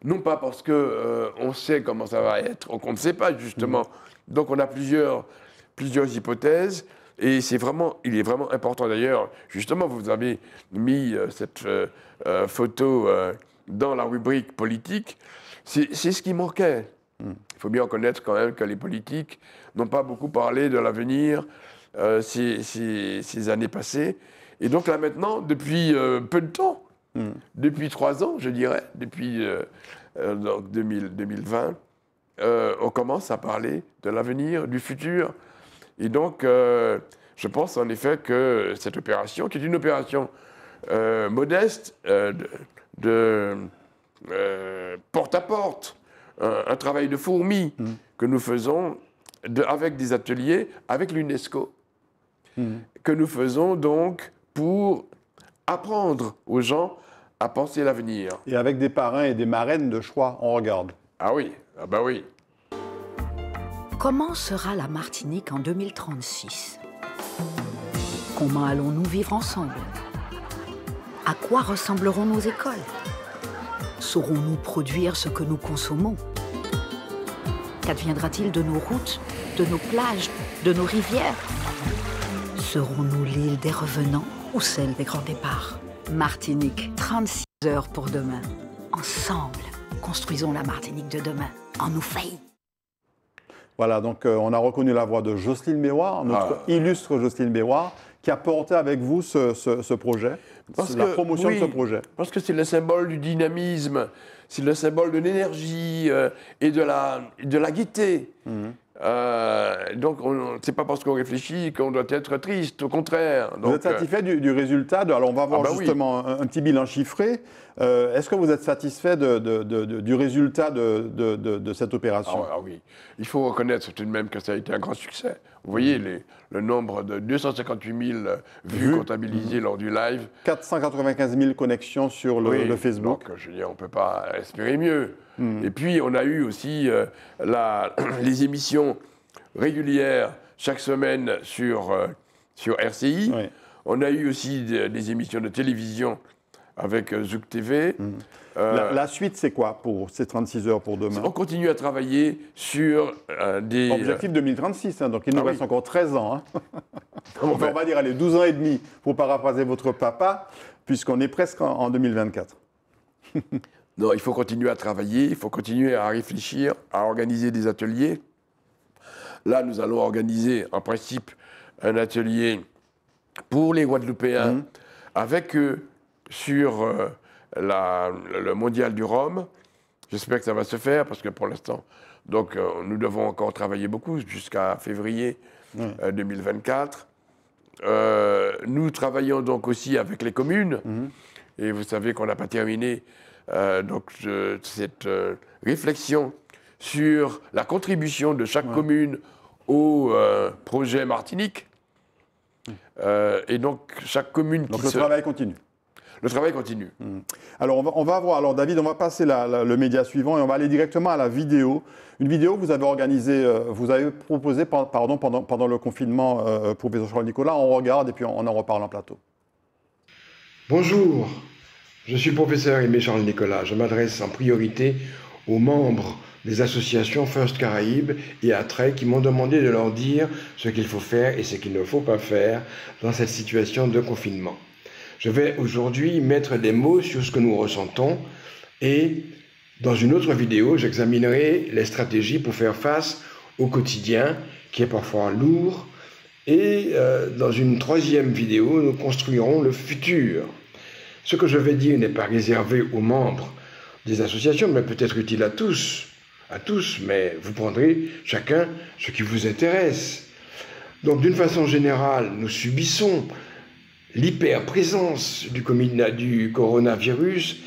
non pas parce qu'on euh, sait comment ça va être, qu'on ne sait pas justement. Mm. Donc on a plusieurs, plusieurs hypothèses. Et c'est vraiment, il est vraiment important d'ailleurs, justement, vous avez mis euh, cette euh, photo dans la rubrique politique, c'est ce qui manquait. Mm. Il faut bien reconnaître quand même que les politiques n'ont pas beaucoup parlé de l'avenir ces, années passées. Et donc là maintenant, depuis peu de temps, Mm. Depuis trois ans, je dirais, depuis 2020, euh, euh, euh, on commence à parler de l'avenir, du futur. Et donc, je pense en effet que cette opération, qui est une opération modeste de, porte à porte, un, travail de fourmi mm. que nous faisons de, avec des ateliers, avec l'UNESCO, mm. que nous faisons donc pour apprendre aux gens à penser l'avenir. Et avec des parrains et des marraines de choix, on regarde. Ah oui, ah bah oui. Comment sera la Martinique en 2036 Comment allons-nous vivre ensemble À quoi ressembleront nos écoles Saurons-nous produire ce que nous consommons Qu'adviendra-t-il de nos routes, de nos plages, de nos rivières Serons-nous l'île des revenants ou celle des grands départs Martinique, 36 heures pour demain. Ensemble, construisons la Martinique de demain. En nous faillit. Voilà, donc euh, on a reconnu la voix de Jocelyne Béouard, notre ah. illustre Jocelyne Béouard, qui a porté avec vous ce, ce, projet, la promotion de ce projet. Parce que c'est le symbole du dynamisme, c'est le symbole de l'énergie euh, et de la, de la gaieté. Mhm. Euh, donc donc, c'est pas parce qu'on réfléchit qu'on doit être triste, au contraire. Donc, Vous êtes euh, satisfait du, résultat Alors, on va voir ah bah justement un, petit bilan chiffré. Euh, est-ce que vous êtes satisfait de, du résultat de, cette opération ah, ah, oui, il faut reconnaître tout de même que ça a été un grand succès. Vous voyez mm. les, le nombre de 258 000 vues comptabilisées mm. lors du live. 495 000 connexions sur le, oui, Facebook. Donc, je veux on ne peut pas espérer mieux. Mm. Et puis, on a eu aussi euh, les émissions régulières chaque semaine sur, euh, sur RCI. On a eu aussi des émissions de télévision avec euh, Zouk TV. Hmm. Euh, la, suite, c'est quoi pour ces 36 heures pour demain On continue à travailler sur euh, des. Objectif 2036, hein, donc il nous ah reste encore 13 ans. Hein. on, va dire, allez, 12 ans et demi pour paraphraser votre papa, puisqu'on est presque en, 2024. non, il faut continuer à travailler, il faut continuer à réfléchir, à organiser des ateliers. Là, nous allons organiser, en principe, un atelier pour les Guadeloupéens mmh. avec eux sur euh, le mondial du Rhum. J'espère que ça va se faire parce que pour l'instant, donc euh, nous devons encore travailler beaucoup jusqu'à février 2024. Euh, nous travaillons donc aussi avec les communes mhm. et vous savez qu'on n'a pas terminé donc cette réflexion sur la contribution de chaque commune au projet Martinique. et donc, chaque commune donc le travail continue le travail continue. Hmm. Alors, on va, voir. Alors, David, on va passer le média suivant et on va aller directement à la vidéo. Une vidéo que vous avez organisée, euh, vous avez proposée pendant, pendant le confinement, euh, pour professeur Charles Nicolas. On regarde et puis on, en reparle en plateau. Bonjour, je suis professeur Aimé Charles Nicolas. Je m'adresse en priorité aux membres des associations First Caraïbes et Attrait qui m'ont demandé de leur dire ce qu'il faut faire et ce qu'il ne faut pas faire dans cette situation de confinement. Je vais aujourd'hui mettre des mots sur ce que nous ressentons et dans une autre vidéo, j'examinerai les stratégies pour faire face au quotidien qui est parfois lourd. Et euh, dans une troisième vidéo, nous construirons le futur. Ce que je vais dire n'est pas réservé aux membres des associations, mais peut-être utile à tous, à tous, mais vous prendrez chacun ce qui vous intéresse. Donc d'une façon générale, nous subissons l'hyperprésence du, du coronavirus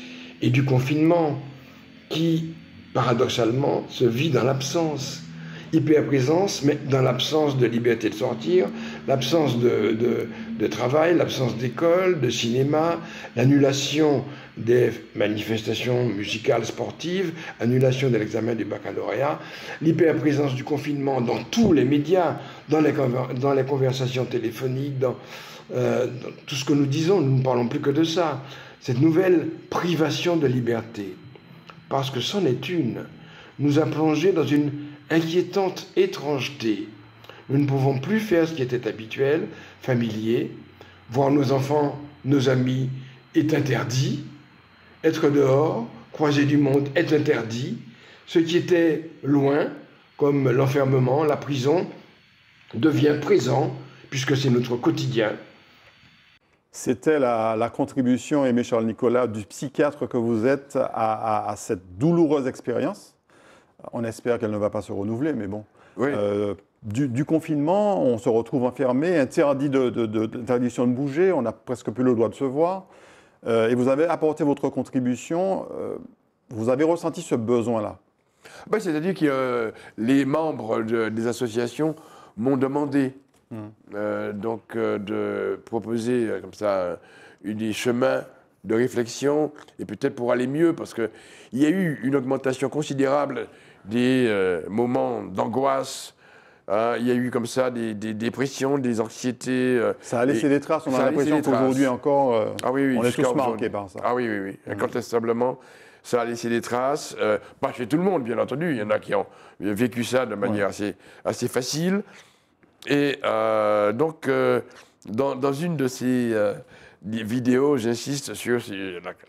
et du confinement qui, paradoxalement, se vit dans l'absence. Hyper-présence, mais dans l'absence de liberté de sortir, l'absence de, travail, l'absence d'école, de cinéma, l'annulation des manifestations musicales, sportives, annulation de l'examen du baccalauréat, l'hyper-présence du confinement dans tous les médias, dans les, dans les conversations téléphoniques, dans, euh, tout ce que nous disons, nous ne parlons plus que de ça, cette nouvelle privation de liberté, parce que c'en est une, nous a plongé dans une inquiétante étrangeté. Nous ne pouvons plus faire ce qui était habituel, familier, voir nos enfants, nos amis est interdit, être dehors, croiser du monde est interdit, ce qui était loin, comme l'enfermement, la prison, devient présent, puisque c'est notre quotidien, c'était la, contribution, Aimé Charles Nicolas, du psychiatre que vous êtes à, cette douloureuse expérience. On espère qu'elle ne va pas se renouveler, mais bon. Euh, du, confinement, on se retrouve enfermé, interdit de, de, de, bouger, on n'a presque plus le droit de se voir. Euh, et vous avez apporté votre contribution. Euh, vous avez ressenti ce besoin-là ben, C'est-à-dire que les membres des associations m'ont demandé euh, donc, euh, de proposer euh, comme ça des chemins de réflexion et peut-être pour aller mieux, parce qu'il y a eu une augmentation considérable des moments d'angoisse. Hein. Il y a eu comme ça des, dépressions, des anxiétés. ça a laissé des traces. On a, l'impression qu'aujourd'hui encore, ah oui, oui, on est tous marqués par ça. Ah oui, oui, oui. Mm. Incontestablement, ça a laissé des traces. pas chez tout le monde, bien entendu. Il y en a qui ont vécu ça de manière assez, assez facile. Et euh, donc, euh, dans, une de ces euh, vidéos, j'insiste sur,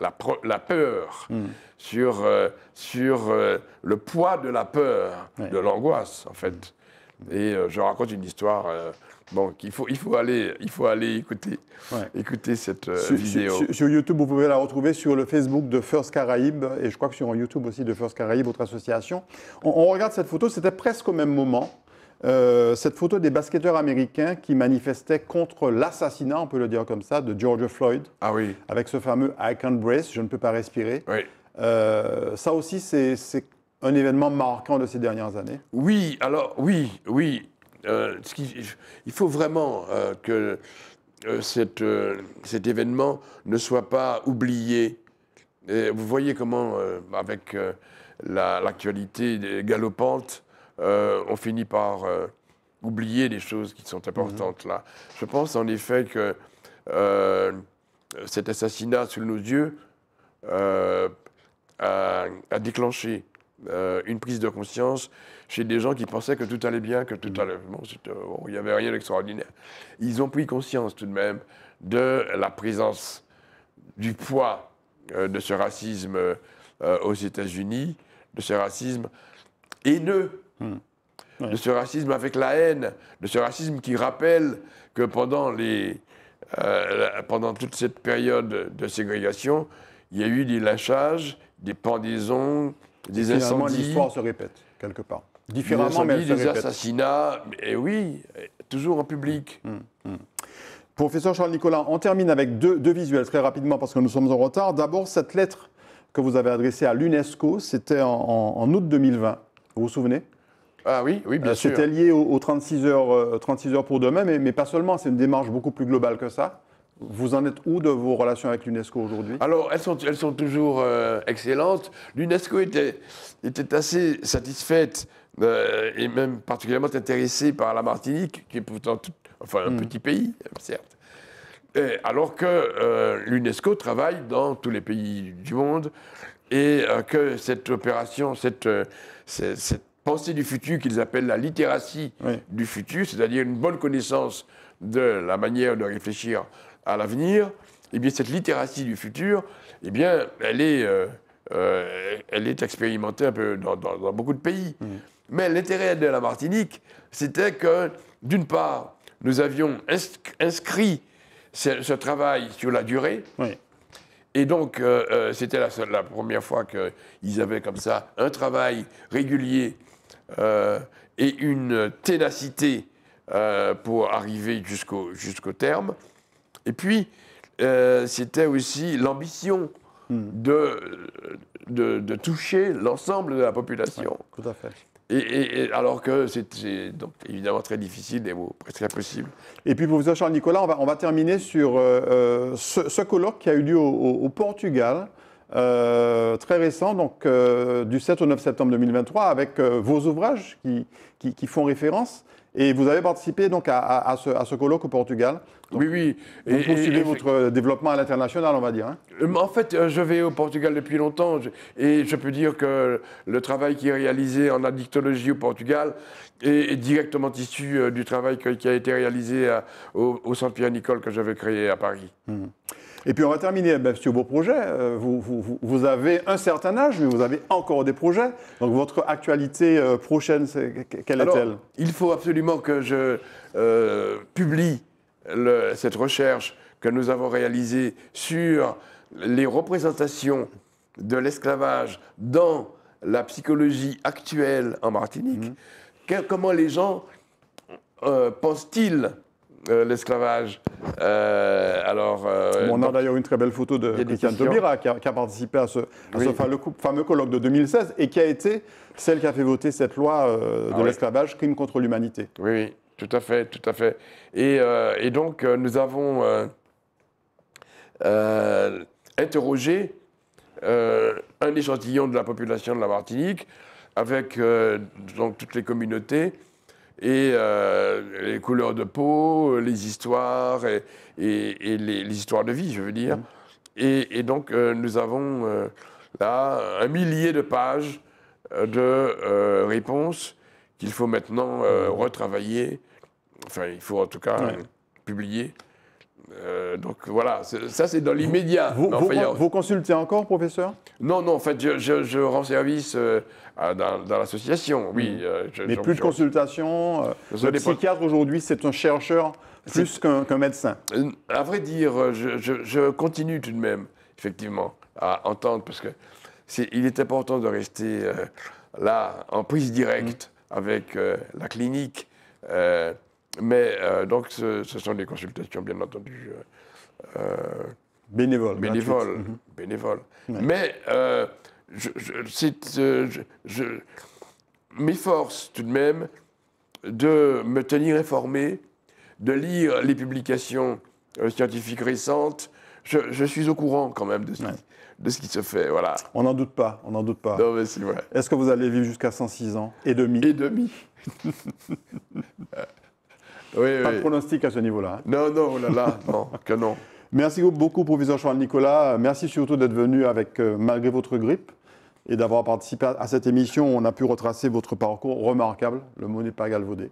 la, peur, hmm. sur, sur le poids de la peur, de l'angoisse, en fait. Et je raconte une histoire. Bon, il faut, il faut, aller, il faut aller écouter, écouter cette vidéo. Sur, YouTube, vous pouvez la retrouver sur le Facebook de First Caraïbes et je crois que sur YouTube aussi de First Caraïbes, votre association. on regarde cette photo, c'était presque au même moment. Euh, cette photo des basketteurs américains qui manifestaient contre l'assassinat, on peut le dire comme ça, de George Floyd. Ah oui. Avec ce fameux I can't breathe, je ne peux pas respirer. Euh, ça aussi, c'est un événement marquant de ces dernières années. Oui, alors oui, oui. Euh, il faut vraiment que cet événement ne soit pas oublié. vous voyez comment, avec l'actualité galopante, euh, on finit par euh, oublier les choses qui sont importantes mhm. là. Je pense en effet que euh, cet assassinat sous nos yeux a, déclenché une prise de conscience chez des gens qui pensaient que tout allait bien, que tout mhm. allait bon, n'y avait rien d'extraordinaire. Ils ont pris conscience tout de même de la présence du poids de ce racisme aux États-Unis, de ce racisme haineux Hmm. De ce racisme avec la haine, de ce racisme qui rappelle que pendant, les, euh, pendant toute cette période de ségrégation, il y a eu des lâchages, des pendaisons, des incendies. l'histoire se répète, quelque part. Différemment, mais assassinats, et eh oui, toujours en public. Hmm, hmm. Professeur Charles Nicolas, on termine avec deux, visuels très rapidement parce que nous sommes en retard. D'abord, cette lettre que vous avez adressée à l'UNESCO, c'était en août 2020. Vous vous souvenez ah oui, oui, bien C'était lié aux, 36, heures, 36 euh, heures pour demain, mais, pas seulement, c'est une démarche beaucoup plus globale que ça. Vous en êtes où de vos relations avec l'UNESCO aujourd'hui Alors, elles sont, elles sont toujours euh, excellentes. L'UNESCO était, était, assez satisfaite euh, et même particulièrement intéressée par la Martinique, qui est pourtant enfin, un hmm. petit pays, certes. alors que l'UNESCO travaille dans tous les pays du monde et que cette opération, cette pensée du futur qu'ils appellent la littératie du futur, c'est-à-dire une bonne connaissance de la manière de réfléchir à l'avenir, et eh bien cette littératie du futur, eh bien, elle est, euh, euh, elle est expérimentée un peu dans, beaucoup de pays. Mais l'intérêt de la Martinique, c'était que, d'une part, nous avions inscrit ce, travail sur la durée. Et donc, euh, c'était la, la, première fois qu'ils avaient comme ça un travail régulier euh, et une ténacité euh, pour arriver jusqu'au terme. Et puis, euh, c'était aussi l'ambition hmm. de, de, toucher l'ensemble de la population. tout à fait. Et, alors que c'est donc évidemment très difficile et presque impossible. Et puis, pour vous Charles-Nicolas, on va, on va terminer sur ce, colloque qui a eu lieu au Portugal euh, très récent, donc euh, du 7 au 9 septembre 2023, avec euh, vos ouvrages qui, qui, font référence. Et vous avez participé donc à, à, ce, colloque au Portugal. oui, oui. Et, vous suivez votre développement à l'international, on va dire. Hein. En fait, je vais au Portugal depuis longtemps et je peux dire que le travail qui est réalisé en addictologie au Portugal est, directement issu du travail qui a été réalisé au, Saint Centre Pierre-Nicole que j'avais créé à Paris. Mmh. Et puis on va terminer monsieur sur vos projets. Euh, vous, avez un certain âge, mais vous avez encore des projets. Donc votre actualité euh, prochaine, quelle est-elle Il faut absolument que je euh, publie cette recherche que nous avons réalisée sur les représentations de l'esclavage dans la psychologie actuelle en Martinique. Mhm. comment les gens pensent-ils euh, l'esclavage. Euh, alors, euh, on a d'ailleurs une très belle photo de Christiane Taubira qui, a, participé à ce, fameux, colloque de 2016 et qui a été celle qui a fait voter cette loi ah de l'esclavage, crime contre l'humanité. Oui, tout à fait, tout à fait. Et, donc, nous avons interrogé un échantillon de la population de la Martinique avec toutes les communautés et euh, les couleurs de peau, les histoires et, les, histoires de vie, je veux dire. Mm. Et, donc, euh, nous avons euh, là un millier de pages de réponses qu'il faut maintenant mm. retravailler. Enfin, il faut en tout cas publier. Euh, donc voilà, ça c'est dans l'immédiat. Vous, consultez encore, professeur Non, non, en fait, je, rends service euh, dans, l'association, oui. Mmh. Euh, Mais plus de consultation. le psychiatre aujourd'hui, c'est un chercheur plus qu'un médecin. À vrai dire, je, continue tout de même, effectivement, à entendre, parce que est, il est important de rester là, en prise directe mmh. avec la clinique. Mais euh, donc, ce, sont des consultations, bien entendu. Euh, euh, bénévoles. Bénévoles. Mhm. Mais je, je, m'efforce tout de même de me tenir informé, de lire les publications scientifiques récentes. Je, suis au courant quand même de ce, de ce qui se fait, voilà. On n'en doute pas, on n'en doute pas. Non, mais Est-ce que vous allez vivre jusqu'à 106 ans et demi Et demi Oui, Pas de pronostic à ce niveau-là. Hein. Non, non, oh là là, non, que non. Merci beaucoup, professeur Charles Nicolas. Merci surtout d'être venu avec, euh, malgré votre grippe, et d'avoir participé à cette émission. On a pu retracer votre parcours remarquable. Le mot n'est pas galvaudé.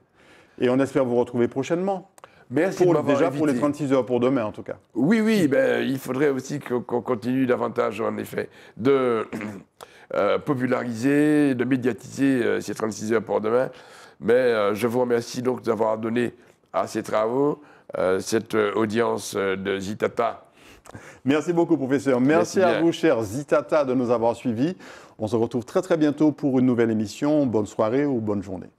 Et on espère vous retrouver prochainement. Merci pour, déjà pour les 36 heures pour demain en tout cas. Oui, oui, ben, il faudrait aussi qu'on continue davantage en effet de euh, populariser, de médiatiser euh, ces 36 heures pour demain. Mais je vous remercie donc d'avoir donné à ces travaux, euh, cette euh, audience euh, de Zitata. Merci beaucoup, professeur. Merci, à vous, cher Zitata, de nous avoir suivis. On se retrouve très très bientôt pour une nouvelle émission. Bonne soirée ou bonne journée.